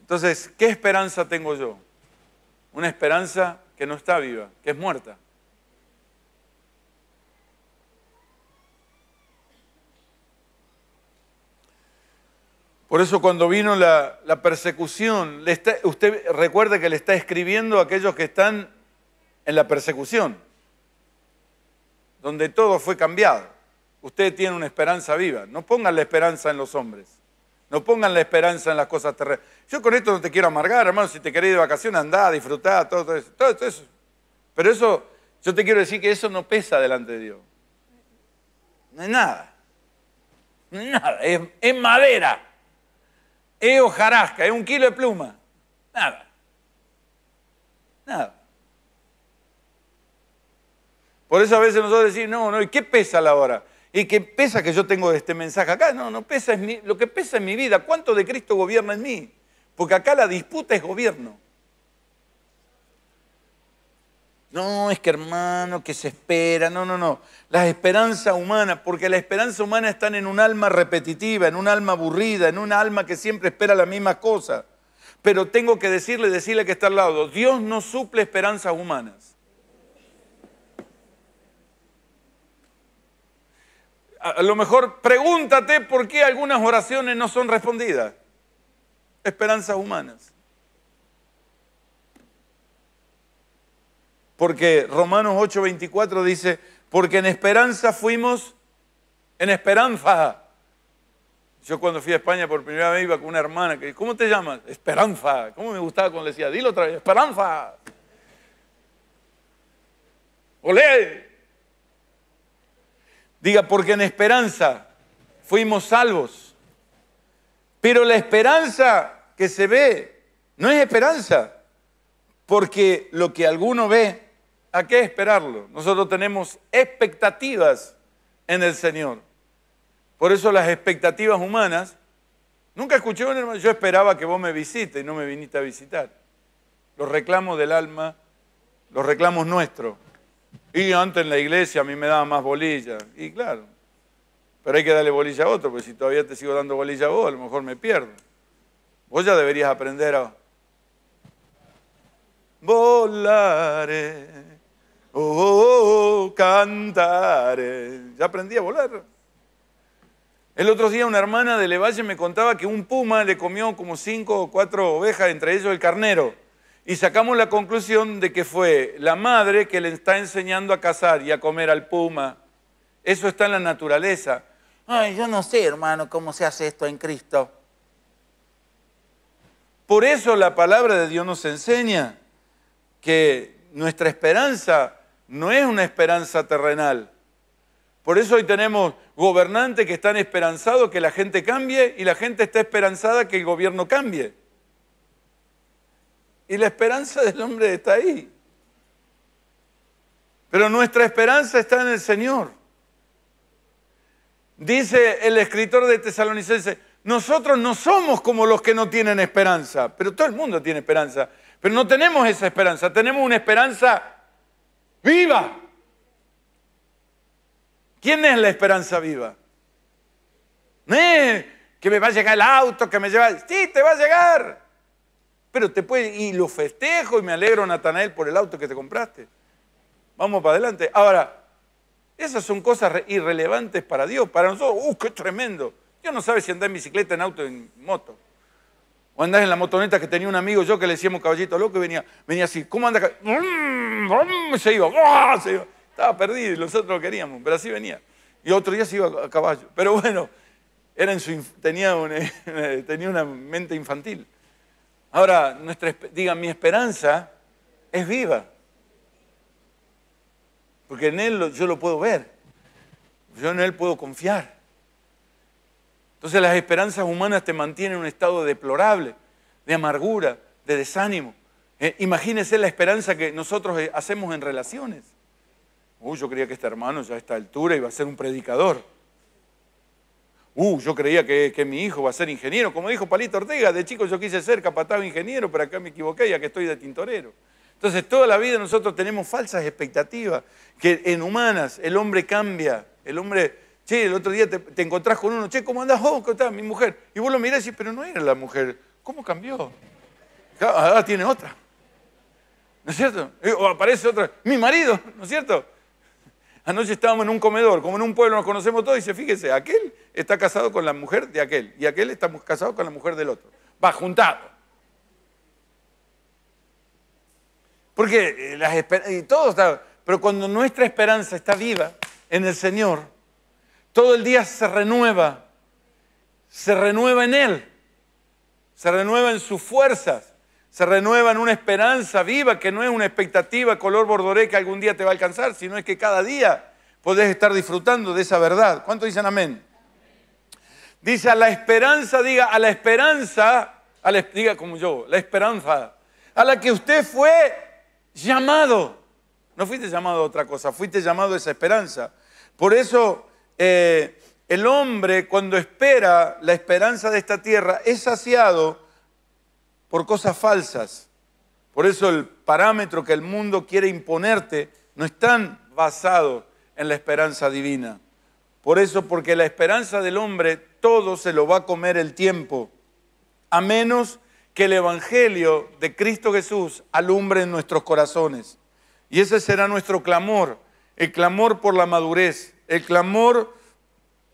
Entonces, ¿qué esperanza tengo yo? Una esperanza que no está viva, que es muerta. Por eso cuando vino la, persecución, usted recuerde que le está escribiendo a aquellos que están en la persecución, donde todo fue cambiado. Usted tiene una esperanza viva. No pongan la esperanza en los hombres. No pongan la esperanza en las cosas terrenas. Yo con esto no te quiero amargar, hermano. Si te querés ir de vacaciones, andá, disfrutá, todo, todo, eso, Pero eso, yo te quiero decir que eso no pesa delante de Dios. No es nada. No es nada. es madera es hojarasca, es un kilo de pluma. Nada. Nada. Por eso a veces nosotros decimos, no, no, ¿y qué pesa la hora? ¿Y qué pesa que yo tengo este mensaje acá? No, no pesa, lo que pesa es mi vida. ¿Cuánto de Cristo gobierna en mí? Porque acá la disputa es gobierno. No, es que hermano, que se espera. No, no, no. Las esperanzas humanas, porque la esperanza humana están en un alma repetitiva, en un alma aburrida, en un alma que siempre espera la misma cosa. Pero tengo que decirle, decirle que está al lado, Dios no suple esperanzas humanas. A lo mejor pregúntate por qué algunas oraciones no son respondidas. Esperanzas humanas. porque Romanos 8:24 dice, porque en esperanza fuimos, en esperanza. Yo cuando fui a España por primera vez iba con una hermana que, ¿cómo te llamas? Esperanza. ¿Cómo me gustaba cuando decía, dilo otra vez, esperanza? Olé. Diga, porque en esperanza fuimos salvos. Pero la esperanza que se ve no es esperanza, porque lo que alguno ve ¿A qué esperarlo? Nosotros tenemos expectativas en el Señor. Por eso las expectativas humanas, nunca escuché un hermano, yo esperaba que vos me visites y no me viniste a visitar. Los reclamos del alma, los reclamos nuestros. Y antes en la iglesia a mí me daban más bolillas. Y claro, pero hay que darle bolilla a otro, porque si todavía te sigo dando bolilla a vos, a lo mejor me pierdo. Vos ya deberías aprender a volaré Oh, oh, oh, cantaré. Ya aprendí a volar. El otro día una hermana de Levalle me contaba que un puma le comió como cinco o cuatro ovejas, entre ellos el carnero. Y sacamos la conclusión de que fue la madre que le está enseñando a cazar y a comer al puma. Eso está en la naturaleza. Ay, yo no sé, hermano, cómo se hace esto en Cristo. Por eso la palabra de Dios nos enseña que nuestra esperanza no es una esperanza terrenal. Por eso hoy tenemos gobernantes que están esperanzados que la gente cambie y la gente está esperanzada que el gobierno cambie. Y la esperanza del hombre está ahí. Pero nuestra esperanza está en el Señor. Dice el escritor de Tesalonicense, nosotros no somos como los que no tienen esperanza, pero todo el mundo tiene esperanza, pero no tenemos esa esperanza, tenemos una esperanza viva. ¿Quién es la esperanza viva? ¡Eh! que me va a llegar el auto, que me lleva... Sí, te va a llegar. Pero te puede... Y lo festejo y me alegro, Natanael, por el auto que te compraste. Vamos para adelante. Ahora, esas son cosas irrelevantes para Dios. Para nosotros, ¡uh, qué tremendo! Dios no sabe si andar en bicicleta, en auto, en moto. O andás en la motoneta que tenía un amigo yo que le decíamos caballito loco y venía, venía así. ¿Cómo andas? Mm, mm, mm, se iba, se iba. Estaba perdido y nosotros lo queríamos, pero así venía. Y otro día se iba a caballo. Pero bueno, era tenía, una, eh, tenía una mente infantil. Ahora, nuestra, diga, mi esperanza es viva. Porque en Él yo lo puedo ver. Yo en Él puedo confiar. Entonces las esperanzas humanas te mantienen en un estado deplorable, de amargura, de desánimo. Eh, imagínese la esperanza que nosotros eh, hacemos en relaciones. Uy, yo creía que este hermano ya a esta altura iba a ser un predicador. Uh, yo creía que, mi hijo va a ser ingeniero. Como dijo Palito Ortega, de chico yo quise ser capatado ingeniero, pero acá me equivoqué, ya que estoy de tintorero. Entonces, toda la vida nosotros tenemos falsas expectativas, que en humanas el hombre cambia, el hombre Sí, el otro día te, encontrás con uno, che, ¿cómo andás vos? ¿Cómo está mi mujer? Y vos lo mirás y decís, pero no era la mujer. ¿Cómo cambió? Ah, ahora tiene otra. ¿No es cierto? Eh, o aparece otra, mi marido, ¿no es cierto? Anoche estábamos en un comedor, como en un pueblo nos conocemos todos, y dice, fíjese, aquel está casado con la mujer de aquel, y aquel está casado con la mujer del otro. Va juntado. Porque eh, las esperanzas... y todo está, pero cuando nuestra esperanza está viva en el Señor, todo el día se renueva, se renueva en Él, se renueva en sus fuerzas, se renueva en una esperanza viva que no es una expectativa color bordoré que algún día te va a alcanzar, sino es que cada día podés estar disfrutando de esa verdad. ¿Cuánto dicen amén? Dice a la esperanza, diga a la esperanza, diga como yo, la esperanza, a la que usted fue llamado. No fuiste llamado a otra cosa, fuiste llamado a esa esperanza. Por eso eh, el hombre cuando espera la esperanza de esta tierra es saciado por cosas falsas. Por eso el parámetro que el mundo quiere imponerte no es tan basado en la esperanza divina. Por eso, porque la esperanza del hombre todo se lo va a comer el tiempo, a menos que el Evangelio de Cristo Jesús alumbre en nuestros corazones. Y ese será nuestro clamor, el clamor por la madurez, el clamor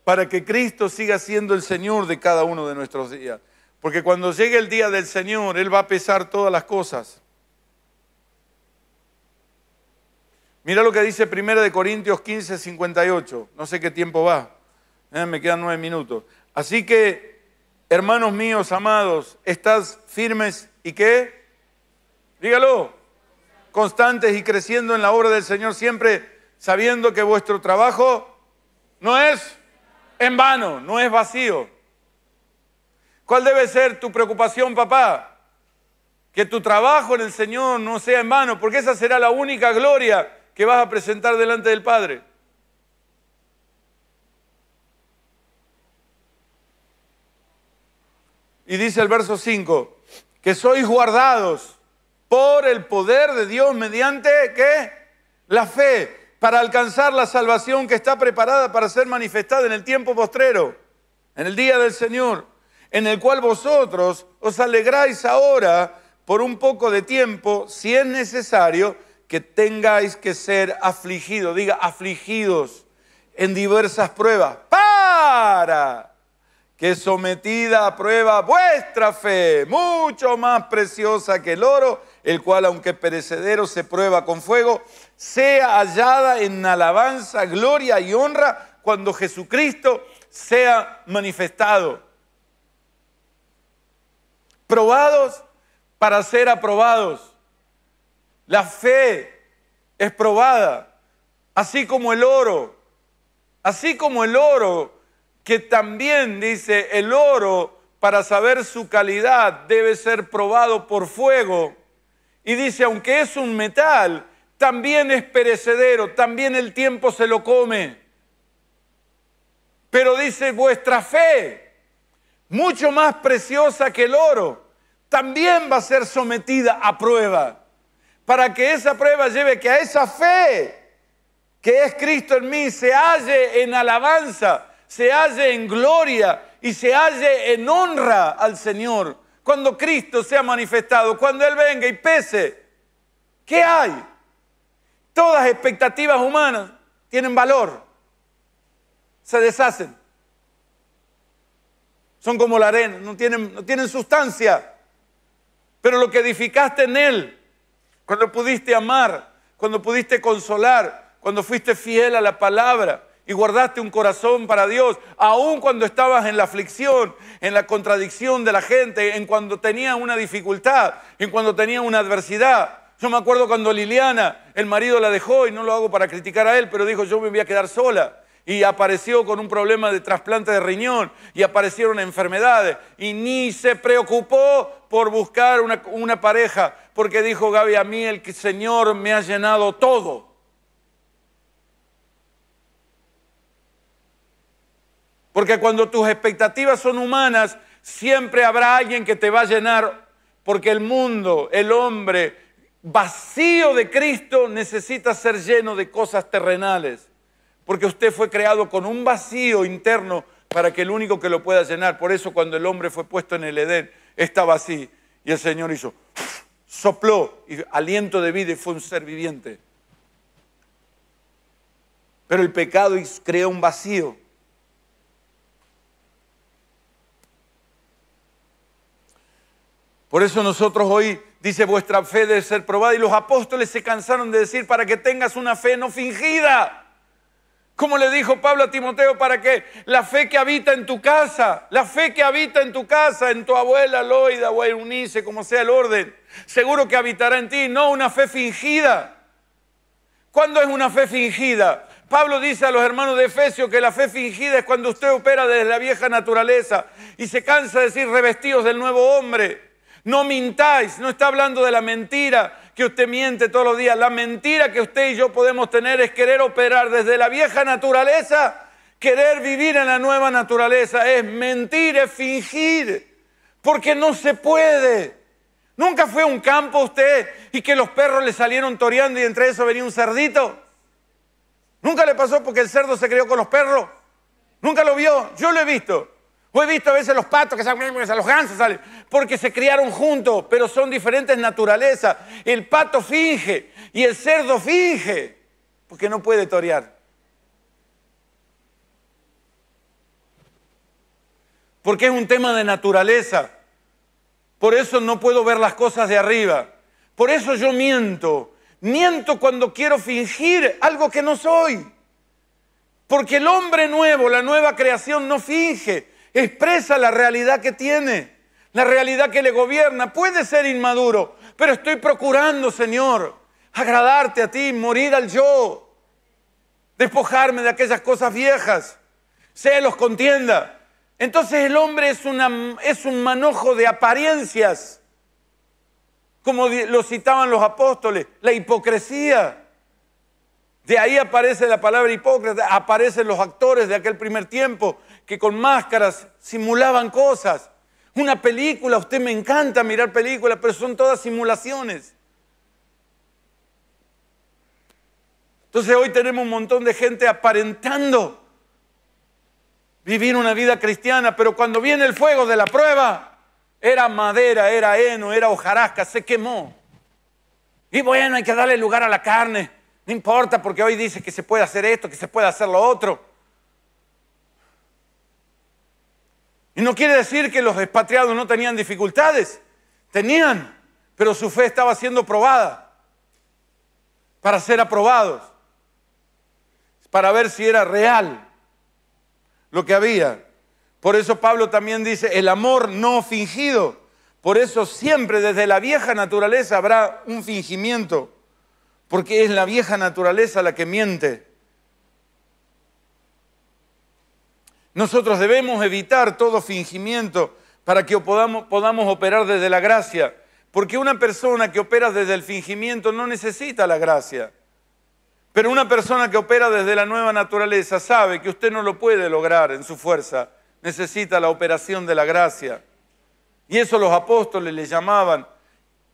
para que Cristo siga siendo el Señor de cada uno de nuestros días. Porque cuando llegue el día del Señor, Él va a pesar todas las cosas. Mira lo que dice 1 Corintios 15, 58. No sé qué tiempo va. Eh, me quedan nueve minutos. Así que, hermanos míos, amados, estás firmes y qué? Dígalo. Constantes y creciendo en la obra del Señor siempre sabiendo que vuestro trabajo no es en vano, no es vacío. ¿Cuál debe ser tu preocupación, papá? Que tu trabajo en el Señor no sea en vano, porque esa será la única gloria que vas a presentar delante del Padre. Y dice el verso 5, que sois guardados por el poder de Dios mediante qué? La fe para alcanzar la salvación que está preparada para ser manifestada en el tiempo postrero, en el día del Señor, en el cual vosotros os alegráis ahora por un poco de tiempo, si es necesario, que tengáis que ser afligidos, diga afligidos en diversas pruebas, para que sometida a prueba vuestra fe, mucho más preciosa que el oro, el cual aunque perecedero se prueba con fuego, sea hallada en alabanza, gloria y honra cuando Jesucristo sea manifestado. Probados para ser aprobados. La fe es probada, así como el oro, así como el oro, que también dice el oro para saber su calidad debe ser probado por fuego. Y dice, aunque es un metal, también es perecedero, también el tiempo se lo come. Pero dice, vuestra fe, mucho más preciosa que el oro, también va a ser sometida a prueba, para que esa prueba lleve que a esa fe, que es Cristo en mí, se halle en alabanza, se halle en gloria y se halle en honra al Señor. Cuando Cristo sea manifestado, cuando Él venga y pese, ¿qué hay? todas expectativas humanas tienen valor, se deshacen. Son como la arena, no tienen, no tienen sustancia. Pero lo que edificaste en Él, cuando pudiste amar, cuando pudiste consolar, cuando fuiste fiel a la palabra, y guardaste un corazón para Dios, aun cuando estabas en la aflicción, en la contradicción de la gente, en cuando tenías una dificultad, en cuando tenías una adversidad. Yo me acuerdo cuando Liliana, el marido la dejó, y no lo hago para criticar a él, pero dijo, yo me voy a quedar sola. Y apareció con un problema de trasplante de riñón, y aparecieron enfermedades, y ni se preocupó por buscar una, pareja, porque dijo Gaby, a mí el Señor me ha llenado todo. Porque cuando tus expectativas son humanas, siempre habrá alguien que te va a llenar, porque el mundo, el hombre, vacío de Cristo necesita ser lleno de cosas terrenales, porque usted fue creado con un vacío interno para que el único que lo pueda llenar. Por eso cuando el hombre fue puesto en el Edén, estaba así, y el Señor hizo, sopló y aliento de vida y fue un ser viviente. Pero el pecado creó un vacío. Por eso nosotros hoy Dice, vuestra fe debe ser probada. Y los apóstoles se cansaron de decir, para que tengas una fe no fingida. Como le dijo Pablo a Timoteo, para que la fe que habita en tu casa, la fe que habita en tu casa, en tu abuela Loida o Eunice, como sea el orden, seguro que habitará en ti, no una fe fingida. ¿Cuándo es una fe fingida? Pablo dice a los hermanos de Efesio que la fe fingida es cuando usted opera desde la vieja naturaleza y se cansa de decir revestidos del nuevo hombre. No mintáis, no está hablando de la mentira que usted miente todos los días. La mentira que usted y yo podemos tener es querer operar desde la vieja naturaleza, querer vivir en la nueva naturaleza. Es mentir, es fingir, porque no se puede. Nunca fue un campo usted y que los perros le salieron toreando y entre eso venía un cerdito. Nunca le pasó porque el cerdo se crió con los perros. Nunca lo vio. Yo lo he visto. Pues he visto a veces los patos que salen, los gansos salen, porque se criaron juntos, pero son diferentes naturalezas. El pato finge y el cerdo finge, porque no puede torear. Porque es un tema de naturaleza. Por eso no puedo ver las cosas de arriba. Por eso yo miento. Miento cuando quiero fingir algo que no soy. Porque el hombre nuevo, la nueva creación, no finge, expresa la realidad que tiene, la realidad que le gobierna. Puede ser inmaduro, pero estoy procurando, Señor, agradarte a ti, morir al yo, despojarme de aquellas cosas viejas, celos, contienda. Entonces el hombre es, una, es un manojo de apariencias, como lo citaban los apóstoles, la hipocresía. De ahí aparece la palabra hipócrita, aparecen los actores de aquel primer tiempo, que con máscaras simulaban cosas. Una película, a usted me encanta mirar películas, pero son todas simulaciones. Entonces hoy tenemos un montón de gente aparentando vivir una vida cristiana, pero cuando viene el fuego de la prueba, era madera, era heno, era hojarasca, se quemó. Y bueno, hay que darle lugar a la carne. No importa porque hoy dice que se puede hacer esto, que se puede hacer lo otro. Y no quiere decir que los expatriados no tenían dificultades, tenían, pero su fe estaba siendo probada para ser aprobados, para ver si era real lo que había. Por eso Pablo también dice, el amor no fingido. Por eso siempre desde la vieja naturaleza habrá un fingimiento, porque es la vieja naturaleza la que miente. Nosotros debemos evitar todo fingimiento para que podamos, operar desde la gracia, porque una persona que opera desde el fingimiento no necesita la gracia. Pero una persona que opera desde la nueva naturaleza sabe que usted no lo puede lograr en su fuerza, necesita la operación de la gracia. Y eso los apóstoles le llamaban,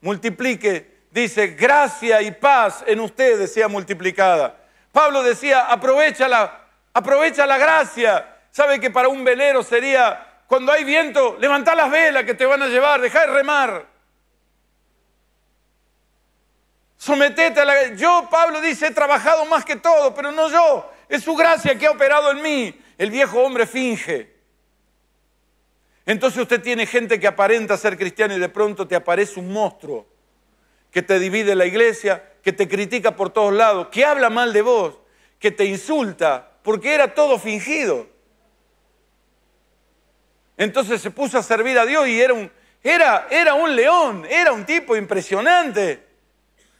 multiplique, dice, gracia y paz en ustedes sea multiplicada. Pablo decía, aprovecha aprovecha la gracia, ¿Sabe que para un velero sería, cuando hay viento, levantá las velas que te van a llevar, dejá de remar? Sometete a la... Yo, Pablo dice, he trabajado más que todo, pero no yo. Es su gracia que ha operado en mí. El viejo hombre finge. Entonces usted tiene gente que aparenta ser cristiana y de pronto te aparece un monstruo que te divide la iglesia, que te critica por todos lados, que habla mal de vos, que te insulta, porque era todo fingido. Entonces se puso a servir a Dios y era un, era, era un león, era un tipo impresionante.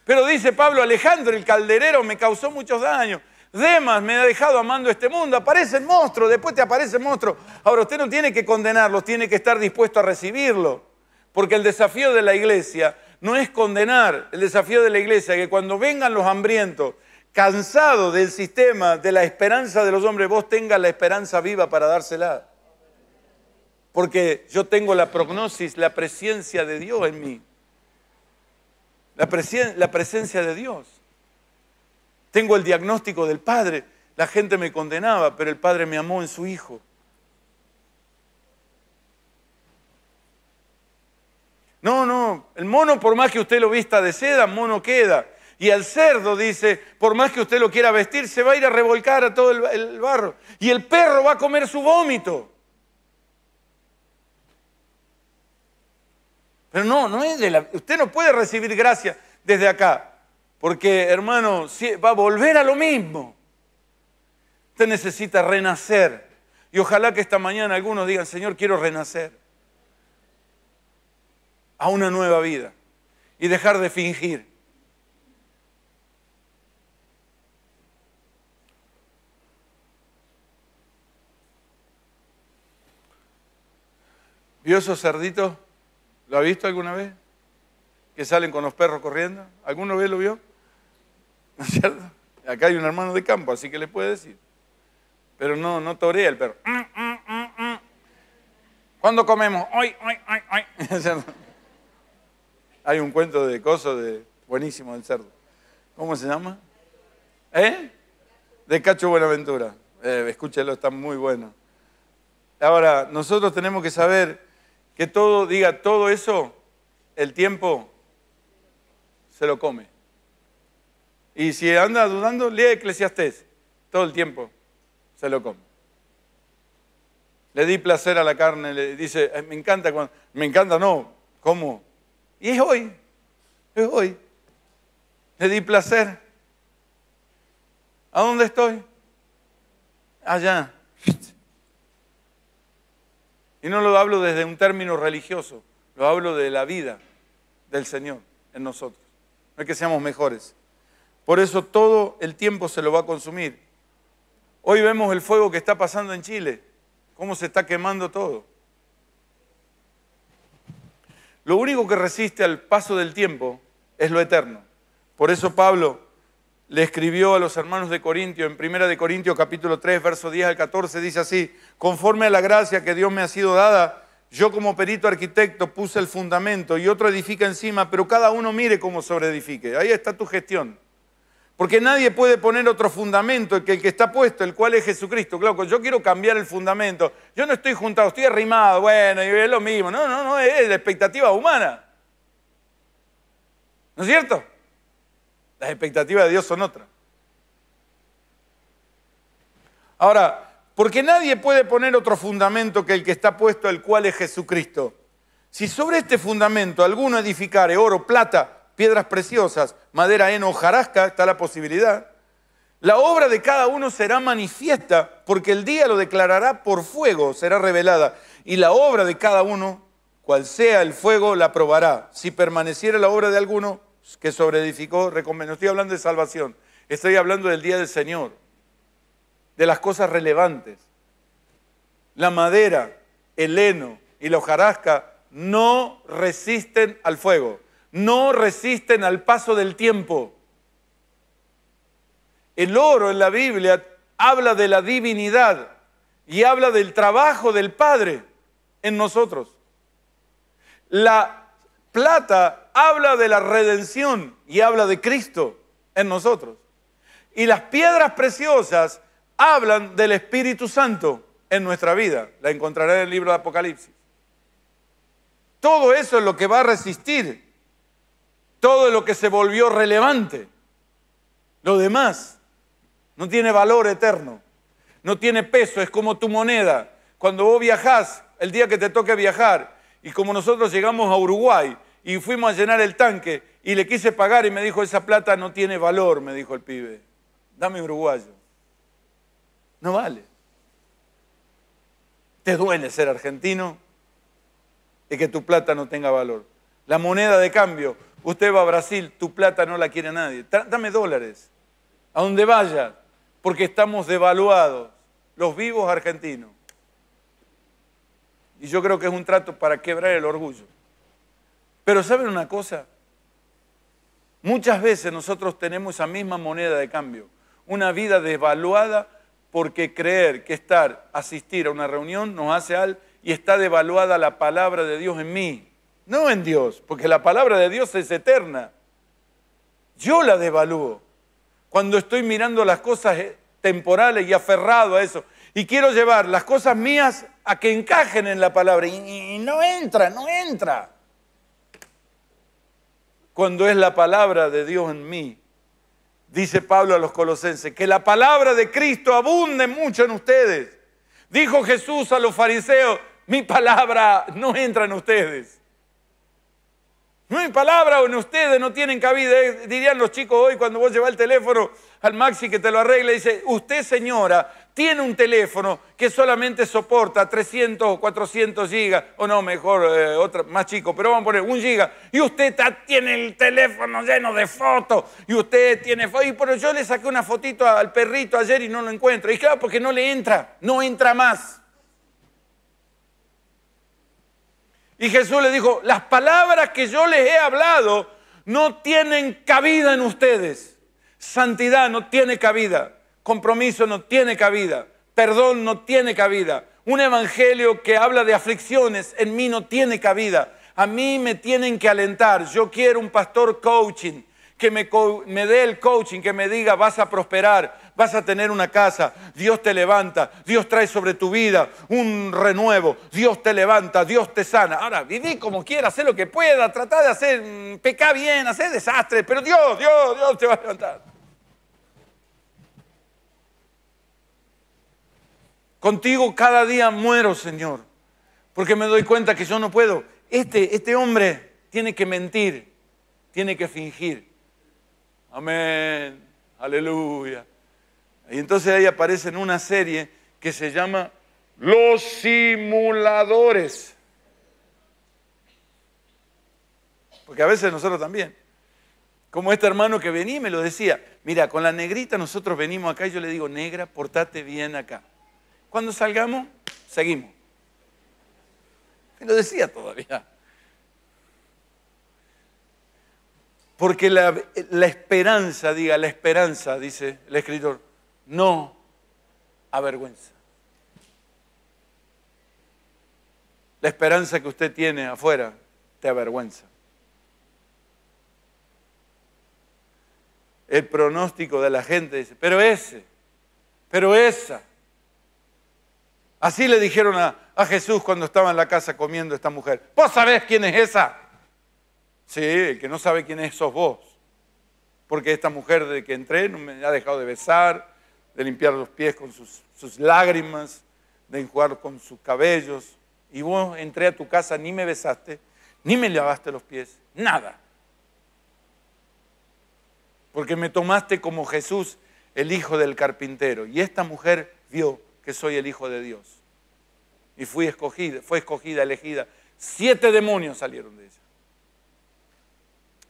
Pero dice Pablo, Alejandro el calderero me causó muchos daños. Demas me ha dejado amando este mundo. Aparece el monstruo, después te aparece el monstruo. Ahora usted no tiene que condenarlo, tiene que estar dispuesto a recibirlo. Porque el desafío de la iglesia no es condenar, el desafío de la iglesia es que cuando vengan los hambrientos, cansados del sistema, de la esperanza de los hombres, vos tengas la esperanza viva para dársela porque yo tengo la prognosis, la presencia de Dios en mí. La, la presencia de Dios. Tengo el diagnóstico del Padre. La gente me condenaba, pero el Padre me amó en su Hijo. No, no, el mono por más que usted lo vista de seda, mono queda. Y el cerdo dice, por más que usted lo quiera vestir, se va a ir a revolcar a todo el barro. Y el perro va a comer su vómito. Pero no, no es de la... Usted no puede recibir gracia desde acá, porque hermano, va a volver a lo mismo. Usted necesita renacer. Y ojalá que esta mañana algunos digan, Señor, quiero renacer a una nueva vida y dejar de fingir. ¿Vio esos cerditos? ¿Lo ha visto alguna vez? Que salen con los perros corriendo. ¿Alguno vez lo vio? ¿No es cierto? Acá hay un hermano de campo, así que le puede decir. Pero no, no torea el perro. Mm, mm, mm, ¿Cuándo comemos? Hoy, hoy, hoy, hoy. Hay un cuento de coso de buenísimo del cerdo. ¿Cómo se llama? ¿Eh? De Cacho Buenaventura. Eh, escúchelo, está muy bueno. Ahora, nosotros tenemos que saber que todo diga, todo eso, el tiempo se lo come. Y si anda dudando, lee Eclesiastés, todo el tiempo se lo come. Le di placer a la carne, le dice, eh, me encanta cuando, me encanta, no, ¿cómo? Y es hoy, es hoy. Le di placer. ¿A dónde estoy? Allá. Y no lo hablo desde un término religioso, lo hablo de la vida del Señor en nosotros. No es que seamos mejores. Por eso todo el tiempo se lo va a consumir. Hoy vemos el fuego que está pasando en Chile, cómo se está quemando todo. Lo único que resiste al paso del tiempo es lo eterno. Por eso Pablo le escribió a los hermanos de Corintio, en 1 de Corintio capítulo 3, verso 10 al 14, dice así, conforme a la gracia que Dios me ha sido dada, yo como perito arquitecto puse el fundamento y otro edifica encima, pero cada uno mire cómo sobreedifique. Ahí está tu gestión. Porque nadie puede poner otro fundamento que el que está puesto, el cual es Jesucristo. Claro, yo quiero cambiar el fundamento. Yo no estoy juntado, estoy arrimado, bueno, y es lo mismo. No, no, no, es la expectativa humana. ¿No es cierto? Las expectativas de Dios son otras. Ahora, porque nadie puede poner otro fundamento que el que está puesto, el cual es Jesucristo. Si sobre este fundamento alguno edificare oro, plata, piedras preciosas, madera, en hojarasca, está la posibilidad, la obra de cada uno será manifiesta, porque el día lo declarará por fuego, será revelada. Y la obra de cada uno, cual sea el fuego, la probará. Si permaneciera la obra de alguno, que sobreedificó, recomendó. estoy hablando de salvación, estoy hablando del día del Señor, de las cosas relevantes. La madera, el heno y la hojarasca no resisten al fuego, no resisten al paso del tiempo. El oro en la Biblia habla de la divinidad y habla del trabajo del Padre en nosotros. La plata habla de la redención y habla de Cristo en nosotros. Y las piedras preciosas hablan del Espíritu Santo en nuestra vida. La encontraré en el libro de Apocalipsis. Todo eso es lo que va a resistir. Todo lo que se volvió relevante. Lo demás no tiene valor eterno. No tiene peso. Es como tu moneda. Cuando vos viajás, el día que te toque viajar, y como nosotros llegamos a Uruguay, y fuimos a llenar el tanque y le quise pagar y me dijo, esa plata no tiene valor, me dijo el pibe. Dame uruguayo. No vale. ¿Te duele ser argentino y que tu plata no tenga valor? La moneda de cambio, usted va a Brasil, tu plata no la quiere nadie. Dame dólares, a donde vaya, porque estamos devaluados, los vivos argentinos. Y yo creo que es un trato para quebrar el orgullo. Pero saben una cosa, muchas veces nosotros tenemos esa misma moneda de cambio, una vida devaluada porque creer que estar, asistir a una reunión nos hace al y está devaluada la palabra de Dios en mí, no en Dios, porque la palabra de Dios es eterna. Yo la devalúo cuando estoy mirando las cosas eh, temporales y aferrado a eso. Y quiero llevar las cosas mías a que encajen en la palabra. y no entra, no entra cuando es la palabra de Dios en mí. Dice Pablo a los colosenses, que la palabra de Cristo abunde mucho en ustedes. Dijo Jesús a los fariseos, mi palabra no entra en ustedes. Mi palabra en ustedes no tienen cabida. Eh, dirían los chicos hoy cuando vos llevas el teléfono al Maxi que te lo arregle, dice, usted señora tiene un teléfono que solamente soporta 300 o 400 gigas, o no, mejor, eh, otra, más chico, pero vamos a poner un giga, y usted está, tiene el teléfono lleno de fotos, y usted tiene fotos, y pero yo le saqué una fotito al perrito ayer y no lo encuentro, y claro, ah, porque no le entra, no entra más. Y Jesús le dijo, las palabras que yo les he hablado no tienen cabida en ustedes. Santidad no tiene cabida. Compromiso no tiene cabida. Perdón no tiene cabida. Un evangelio que habla de aflicciones en mí no tiene cabida. A mí me tienen que alentar. Yo quiero un pastor coaching que me, dé el coaching, que me diga, vas a prosperar, vas a tener una casa, Dios te levanta, Dios trae sobre tu vida un renuevo, Dios te levanta, Dios te sana. Ahora, viví como quiera, sé lo que pueda, trata de hacer, mm, pecar bien, hacer desastres, pero Dios, Dios, Dios te va a levantar. Contigo cada día muero, Señor, porque me doy cuenta que yo no puedo. Este, este hombre tiene que mentir, tiene que fingir. Amén, aleluya. Y entonces ahí aparece en una serie que se llama Los simuladores. Porque a veces nosotros también. Como este hermano que venía me lo decía, mira, con la negrita nosotros venimos acá y yo le digo, negra, portate bien acá. Cuando salgamos, seguimos. Y lo decía todavía. Porque la, la esperanza, diga, la esperanza, dice el escritor, no avergüenza. La esperanza que usted tiene afuera te avergüenza. El pronóstico de la gente dice, pero ese, pero esa, Así le dijeron a, Jesús cuando estaba en la casa comiendo esta mujer. ¿Vos sabés quién es esa? Sí, el que no sabe quién es sos vos. Porque esta mujer de que entré no me ha dejado de besar, de limpiar los pies con sus, lágrimas, de enjuagar con sus cabellos. Y vos entré a tu casa, ni me besaste, ni me lavaste los pies, nada. Porque me tomaste como Jesús, el hijo del carpintero. Y esta mujer vio que soy el Hijo de Dios. Y fui escogida, fue escogida, elegida. Siete demonios salieron de ella.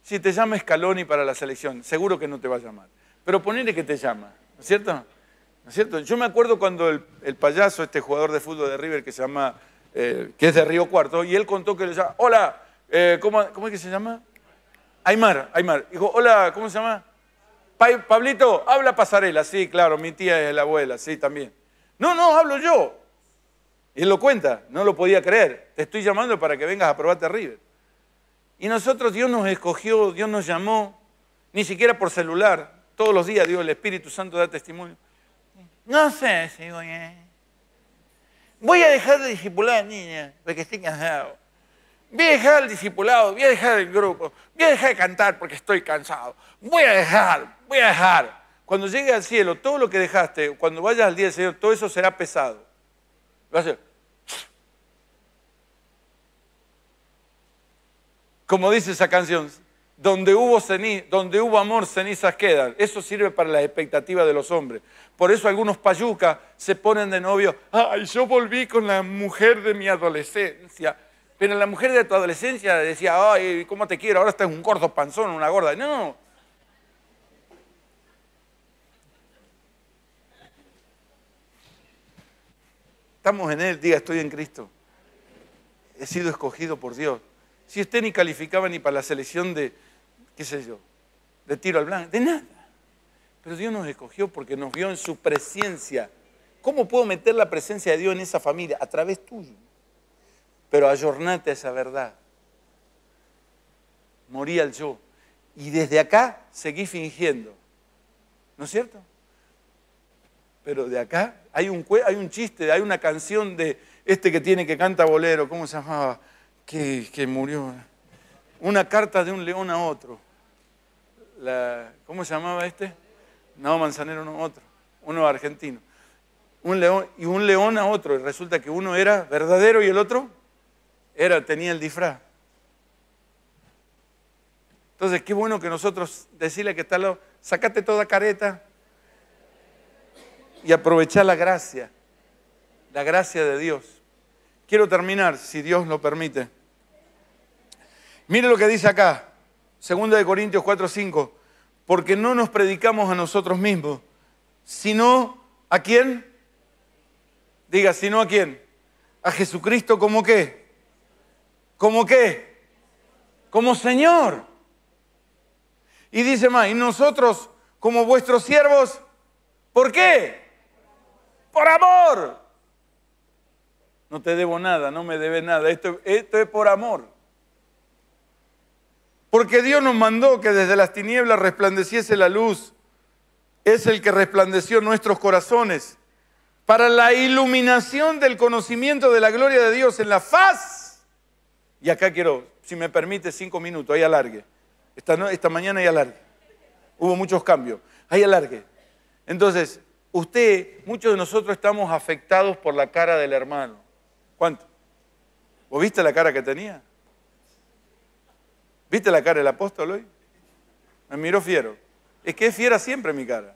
Si te llama Scaloni para la selección, seguro que no te va a llamar. Pero ponele que te llama, ¿no es cierto? ¿No es cierto? Yo me acuerdo cuando el, payaso, este jugador de fútbol de River que se llama, eh, que es de Río Cuarto, y él contó que le llama, hola, eh, ¿cómo, ¿cómo es que se llama? Aymar, Aymar. Dijo, hola, ¿cómo se llama? Pablito, habla pasarela, sí, claro, mi tía es la abuela, sí, también. No, no, hablo yo. Y él lo cuenta, no lo podía creer. Te estoy llamando para que vengas a probarte a River. Y nosotros, Dios nos escogió, Dios nos llamó, ni siquiera por celular. Todos los días, Dios, el Espíritu Santo da testimonio. No sé si voy a... Voy a dejar de disipular, niña, porque estoy cansado. Voy a dejar el discipulado, voy a dejar el grupo, voy a dejar de cantar porque estoy cansado. Voy a dejar, voy a dejar. Cuando llegue al cielo, todo lo que dejaste, cuando vayas al día del Señor, todo eso será pesado. Va Como dice esa canción, donde hubo, donde hubo amor, cenizas quedan. Eso sirve para las expectativas de los hombres. Por eso algunos payucas se ponen de novio. Ay, yo volví con la mujer de mi adolescencia. Pero la mujer de tu adolescencia decía, ay, ¿cómo te quiero? Ahora estás un gordo panzón, una gorda. No, no. estamos en Él, diga, estoy en Cristo. He sido escogido por Dios. Si usted ni calificaba ni para la selección de, qué sé yo, de tiro al blanco, de nada. Pero Dios nos escogió porque nos vio en su presencia. ¿Cómo puedo meter la presencia de Dios en esa familia? A través tuyo. Pero ayornate a esa verdad. moría el yo. Y desde acá seguí fingiendo. ¿No es cierto? Pero de acá hay un, hay un chiste, hay una canción de este que tiene que canta bolero, ¿cómo se llamaba? Que, que murió. Una carta de un león a otro. La, ¿Cómo se llamaba este? No, Manzanero, no, otro. Uno argentino. Un león, y un león a otro. Y resulta que uno era verdadero y el otro era, tenía el disfraz. Entonces, qué bueno que nosotros decirle que está lado, sacate toda careta, y aprovechar la gracia, la gracia de Dios. Quiero terminar, si Dios lo permite. Mire lo que dice acá, 2 Corintios 4, 5. Porque no nos predicamos a nosotros mismos, sino a quién? Diga, sino a quién? A Jesucristo como qué? ¿Como qué? Como Señor. Y dice más, y nosotros como vuestros siervos, ¿por qué? por amor. No te debo nada, no me debes nada. Esto, esto es por amor. Porque Dios nos mandó que desde las tinieblas resplandeciese la luz. Es el que resplandeció nuestros corazones para la iluminación del conocimiento de la gloria de Dios en la faz. Y acá quiero, si me permite, cinco minutos, ahí alargue. Esta, esta mañana ahí alargue. Hubo muchos cambios. Ahí alargue. Entonces, Usted, muchos de nosotros estamos afectados por la cara del hermano. ¿Cuánto? ¿Vos viste la cara que tenía? ¿Viste la cara del apóstol hoy? Me miró fiero. Es que es fiera siempre mi cara.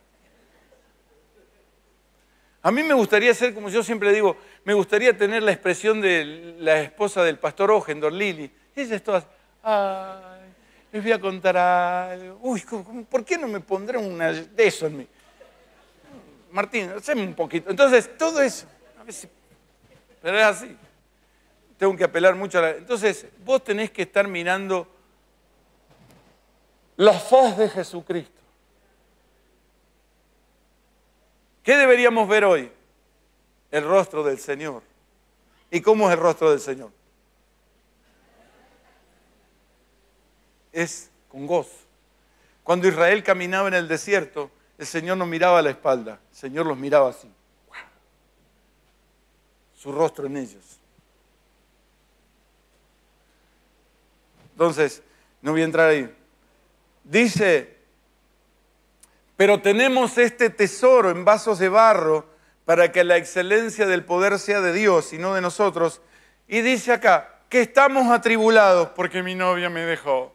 A mí me gustaría ser, como yo siempre digo, me gustaría tener la expresión de la esposa del pastor Ogendor, Lili. Ella es toda, ay, les voy a contar algo. Uy, ¿por qué no me pondré una de eso en mí? Martín, haceme un poquito. Entonces, todo eso, a pero es así. Tengo que apelar mucho a la... Entonces, vos tenés que estar mirando la faz de Jesucristo. ¿Qué deberíamos ver hoy? El rostro del Señor. ¿Y cómo es el rostro del Señor? Es con gozo. Cuando Israel caminaba en el desierto, el Señor no miraba a la espalda, el Señor los miraba así. Su rostro en ellos. Entonces, no voy a entrar ahí. Dice, pero tenemos este tesoro en vasos de barro para que la excelencia del poder sea de Dios y no de nosotros. Y dice acá, que estamos atribulados porque mi novia me dejó.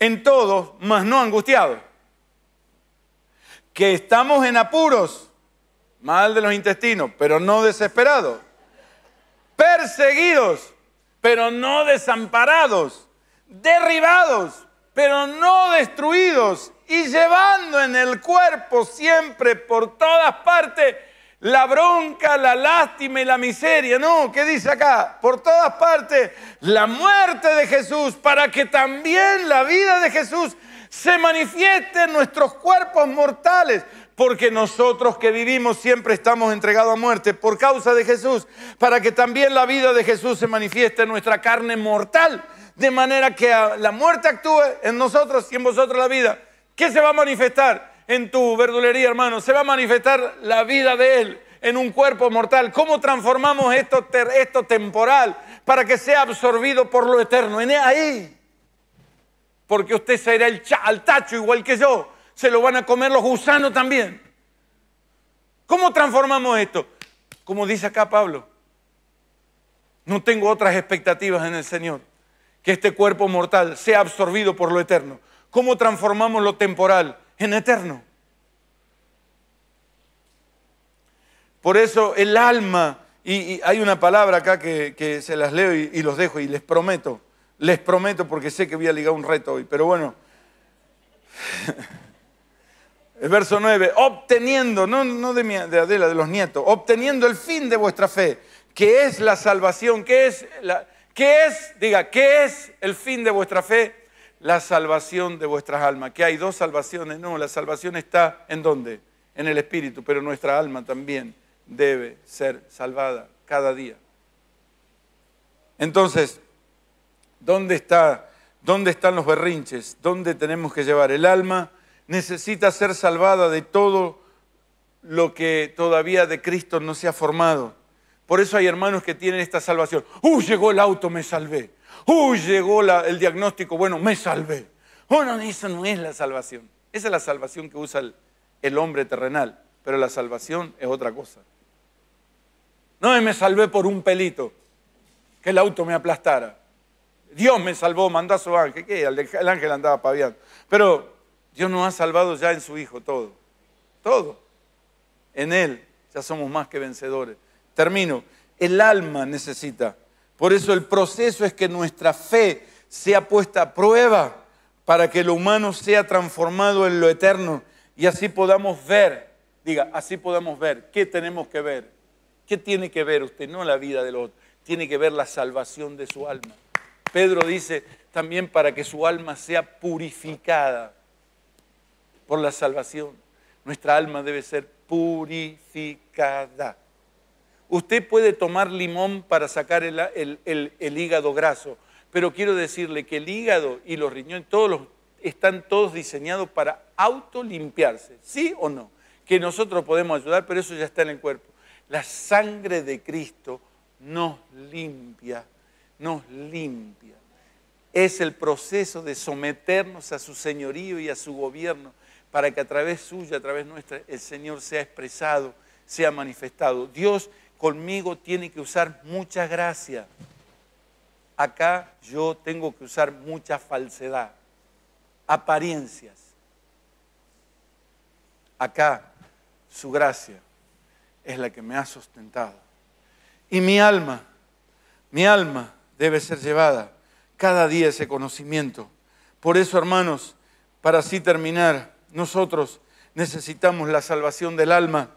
En todos, mas no angustiados que estamos en apuros, mal de los intestinos, pero no desesperados, perseguidos, pero no desamparados, derribados, pero no destruidos, y llevando en el cuerpo siempre por todas partes la bronca, la lástima y la miseria. No, ¿qué dice acá? Por todas partes, la muerte de Jesús, para que también la vida de Jesús se manifieste en nuestros cuerpos mortales, porque nosotros que vivimos siempre estamos entregados a muerte por causa de Jesús, para que también la vida de Jesús se manifieste en nuestra carne mortal, de manera que la muerte actúe en nosotros y en vosotros la vida. ¿Qué se va a manifestar en tu verdulería, hermano? Se va a manifestar la vida de Él en un cuerpo mortal. ¿Cómo transformamos esto, temporal para que sea absorbido por lo eterno? En ahí porque usted será el al tacho igual que yo. Se lo van a comer los gusanos también. ¿Cómo transformamos esto? Como dice acá Pablo, no tengo otras expectativas en el Señor que este cuerpo mortal sea absorbido por lo eterno. ¿Cómo transformamos lo temporal en eterno? Por eso el alma, y, hay una palabra acá que, se las leo y los dejo y les prometo, les prometo, porque sé que voy a ligar un reto hoy, pero bueno. El verso 9, obteniendo, no, no de, Adela, de los nietos, obteniendo el fin de vuestra fe, que es la salvación, que es, la, que es, diga, que es el fin de vuestra fe, la salvación de vuestras almas. Que hay dos salvaciones, no, la salvación está en dónde? En el Espíritu, pero nuestra alma también debe ser salvada cada día. Entonces, ¿Dónde, está, ¿Dónde están los berrinches? ¿Dónde tenemos que llevar? El alma necesita ser salvada de todo lo que todavía de Cristo no se ha formado. Por eso hay hermanos que tienen esta salvación. ¡Uh, llegó el auto, me salvé! ¡Uh, llegó el diagnóstico, bueno, me salvé! Bueno, oh, eso no es la salvación. Esa es la salvación que usa el, el hombre terrenal, pero la salvación es otra cosa. No me salvé por un pelito, que el auto me aplastara. Dios me salvó, mandó a su ángel. ¿Qué? El ángel andaba paviando. Pero Dios nos ha salvado ya en su Hijo todo. Todo. En Él ya somos más que vencedores. Termino. El alma necesita. Por eso el proceso es que nuestra fe sea puesta a prueba para que lo humano sea transformado en lo eterno y así podamos ver, diga, así podamos ver, ¿qué tenemos que ver? ¿Qué tiene que ver usted? No la vida del otro, tiene que ver la salvación de su alma. Pedro dice también para que su alma sea purificada por la salvación. Nuestra alma debe ser purificada. Usted puede tomar limón para sacar el, hígado graso, pero quiero decirle que el hígado y los riñones, todos están todos diseñados para autolimpiarse, ¿sí o no? Que nosotros podemos ayudar, pero eso ya está en el cuerpo. La sangre de Cristo nos limpia nos limpia. Es el proceso de someternos a su señorío y a su gobierno para que a través suya, a través nuestra, el Señor sea expresado, sea manifestado. Dios conmigo tiene que usar mucha gracia. Acá yo tengo que usar mucha falsedad, apariencias. Acá su gracia es la que me ha sustentado. Y mi alma, mi alma debe ser llevada cada día ese conocimiento. Por eso, hermanos, para así terminar, nosotros necesitamos la salvación del alma.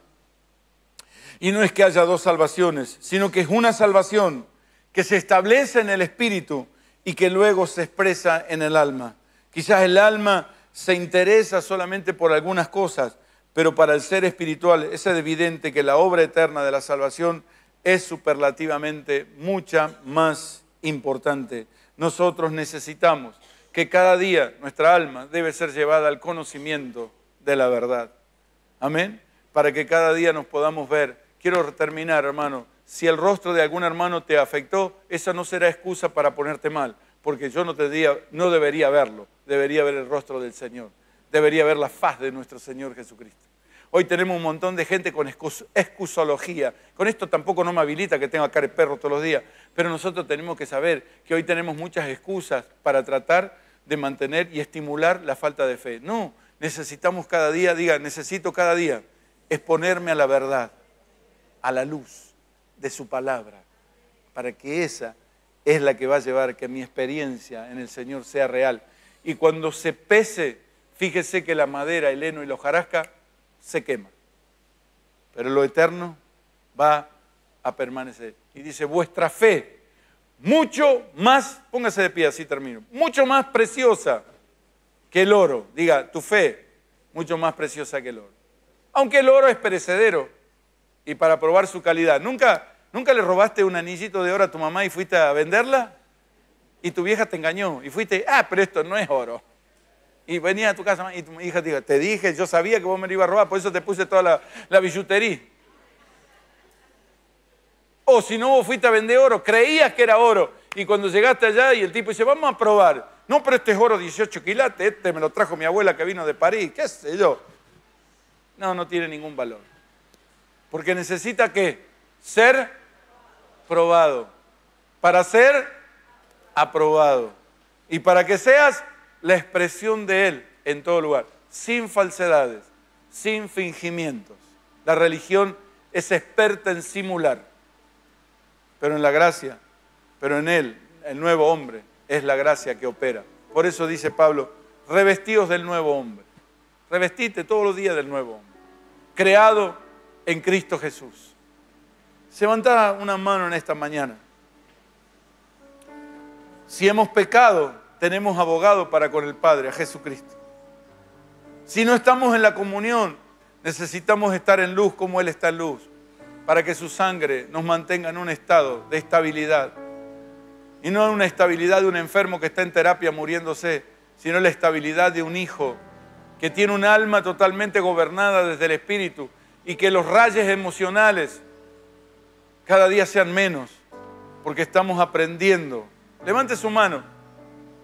Y no es que haya dos salvaciones, sino que es una salvación que se establece en el espíritu y que luego se expresa en el alma. Quizás el alma se interesa solamente por algunas cosas, pero para el ser espiritual es evidente que la obra eterna de la salvación es superlativamente mucha más importante. Nosotros necesitamos que cada día nuestra alma debe ser llevada al conocimiento de la verdad. Amén. Para que cada día nos podamos ver. Quiero terminar, hermano. Si el rostro de algún hermano te afectó, esa no será excusa para ponerte mal, porque yo no, te no debería verlo, debería ver el rostro del Señor, debería ver la faz de nuestro Señor Jesucristo. Hoy tenemos un montón de gente con excusología. Con esto tampoco no me habilita que tenga cara de perro todos los días, pero nosotros tenemos que saber que hoy tenemos muchas excusas para tratar de mantener y estimular la falta de fe. No, necesitamos cada día, diga, necesito cada día exponerme a la verdad, a la luz de su palabra, para que esa es la que va a llevar que mi experiencia en el Señor sea real. Y cuando se pese, fíjese que la madera, el heno y la hojarasca se quema, pero lo eterno va a permanecer. Y dice, vuestra fe, mucho más, póngase de pie, así termino, mucho más preciosa que el oro. Diga, tu fe, mucho más preciosa que el oro. Aunque el oro es perecedero y para probar su calidad. ¿Nunca, nunca le robaste un anillito de oro a tu mamá y fuiste a venderla? Y tu vieja te engañó y fuiste, ah, pero esto no es oro y venía a tu casa y tu hija te dijo, te dije, yo sabía que vos me lo ibas a robar, por eso te puse toda la, la billutería. O si no, vos fuiste a vender oro, creías que era oro. Y cuando llegaste allá y el tipo dice, vamos a probar. No, pero este es oro 18 quilates, este me lo trajo mi abuela que vino de París, qué sé yo. No, no tiene ningún valor. Porque necesita que ser probado. Para ser aprobado. Y para que seas la expresión de Él en todo lugar, sin falsedades, sin fingimientos. La religión es experta en simular, pero en la gracia, pero en Él, el nuevo hombre, es la gracia que opera. Por eso dice Pablo, revestidos del nuevo hombre, revestite todos los días del nuevo hombre, creado en Cristo Jesús. Se levanta una mano en esta mañana. Si hemos pecado, tenemos abogado para con el Padre, a Jesucristo. Si no estamos en la comunión, necesitamos estar en luz como Él está en luz, para que su sangre nos mantenga en un estado de estabilidad. Y no en una estabilidad de un enfermo que está en terapia muriéndose, sino la estabilidad de un hijo que tiene un alma totalmente gobernada desde el Espíritu y que los rayos emocionales cada día sean menos, porque estamos aprendiendo. Levante su mano.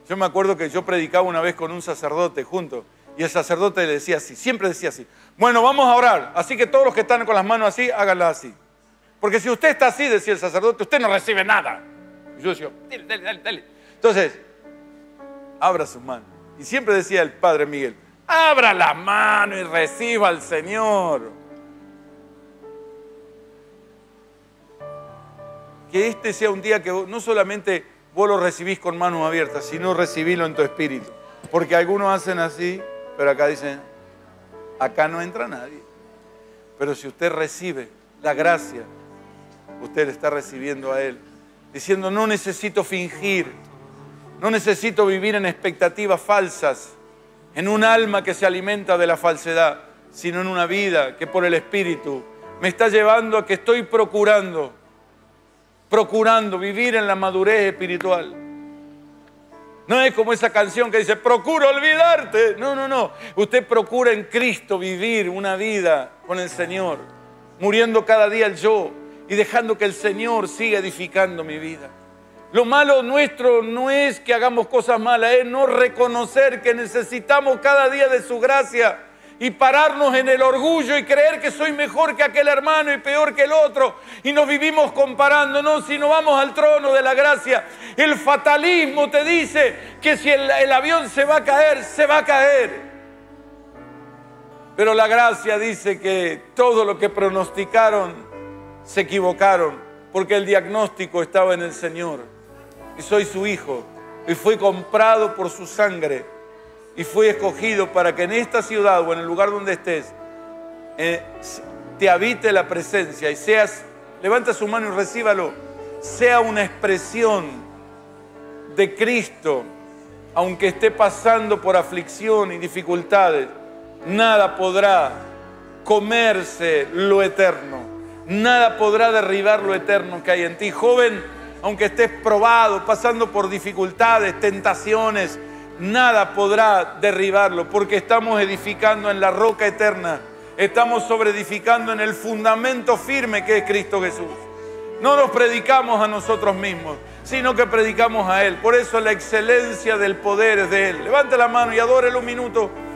Yo me acuerdo que yo predicaba una vez con un sacerdote junto y el sacerdote le decía así, siempre decía así, bueno, vamos a orar, así que todos los que están con las manos así, háganlas así. Porque si usted está así, decía el sacerdote, usted no recibe nada. Y yo decía, dale, dale, dale, Entonces, abra sus manos. Y siempre decía el Padre Miguel, abra la mano y reciba al Señor. Que este sea un día que no solamente vos lo recibís con manos abiertas, sino no recibílo en tu espíritu. Porque algunos hacen así, pero acá dicen, acá no entra nadie. Pero si usted recibe la gracia, usted le está recibiendo a Él, diciendo, no necesito fingir, no necesito vivir en expectativas falsas, en un alma que se alimenta de la falsedad, sino en una vida que por el Espíritu me está llevando a que estoy procurando procurando vivir en la madurez espiritual. No es como esa canción que dice, procuro olvidarte. No, no, no. Usted procura en Cristo vivir una vida con el Señor, muriendo cada día el yo y dejando que el Señor siga edificando mi vida. Lo malo nuestro no es que hagamos cosas malas, es no reconocer que necesitamos cada día de su gracia y pararnos en el orgullo y creer que soy mejor que aquel hermano y peor que el otro y nos vivimos comparando. No, si vamos al trono de la gracia, el fatalismo te dice que si el, el avión se va a caer, se va a caer. Pero la gracia dice que todo lo que pronosticaron se equivocaron porque el diagnóstico estaba en el Señor y soy su hijo y fui comprado por su sangre y fui escogido para que en esta ciudad o en el lugar donde estés eh, te habite la presencia y seas, levanta su mano y recíbalo, sea una expresión de Cristo, aunque esté pasando por aflicción y dificultades, nada podrá comerse lo eterno, nada podrá derribar lo eterno que hay en ti. Joven, aunque estés probado, pasando por dificultades, tentaciones, nada podrá derribarlo, porque estamos edificando en la roca eterna, estamos sobre edificando en el fundamento firme que es Cristo Jesús. No nos predicamos a nosotros mismos, sino que predicamos a Él. Por eso la excelencia del poder es de Él. Levante la mano y adórelo un minuto.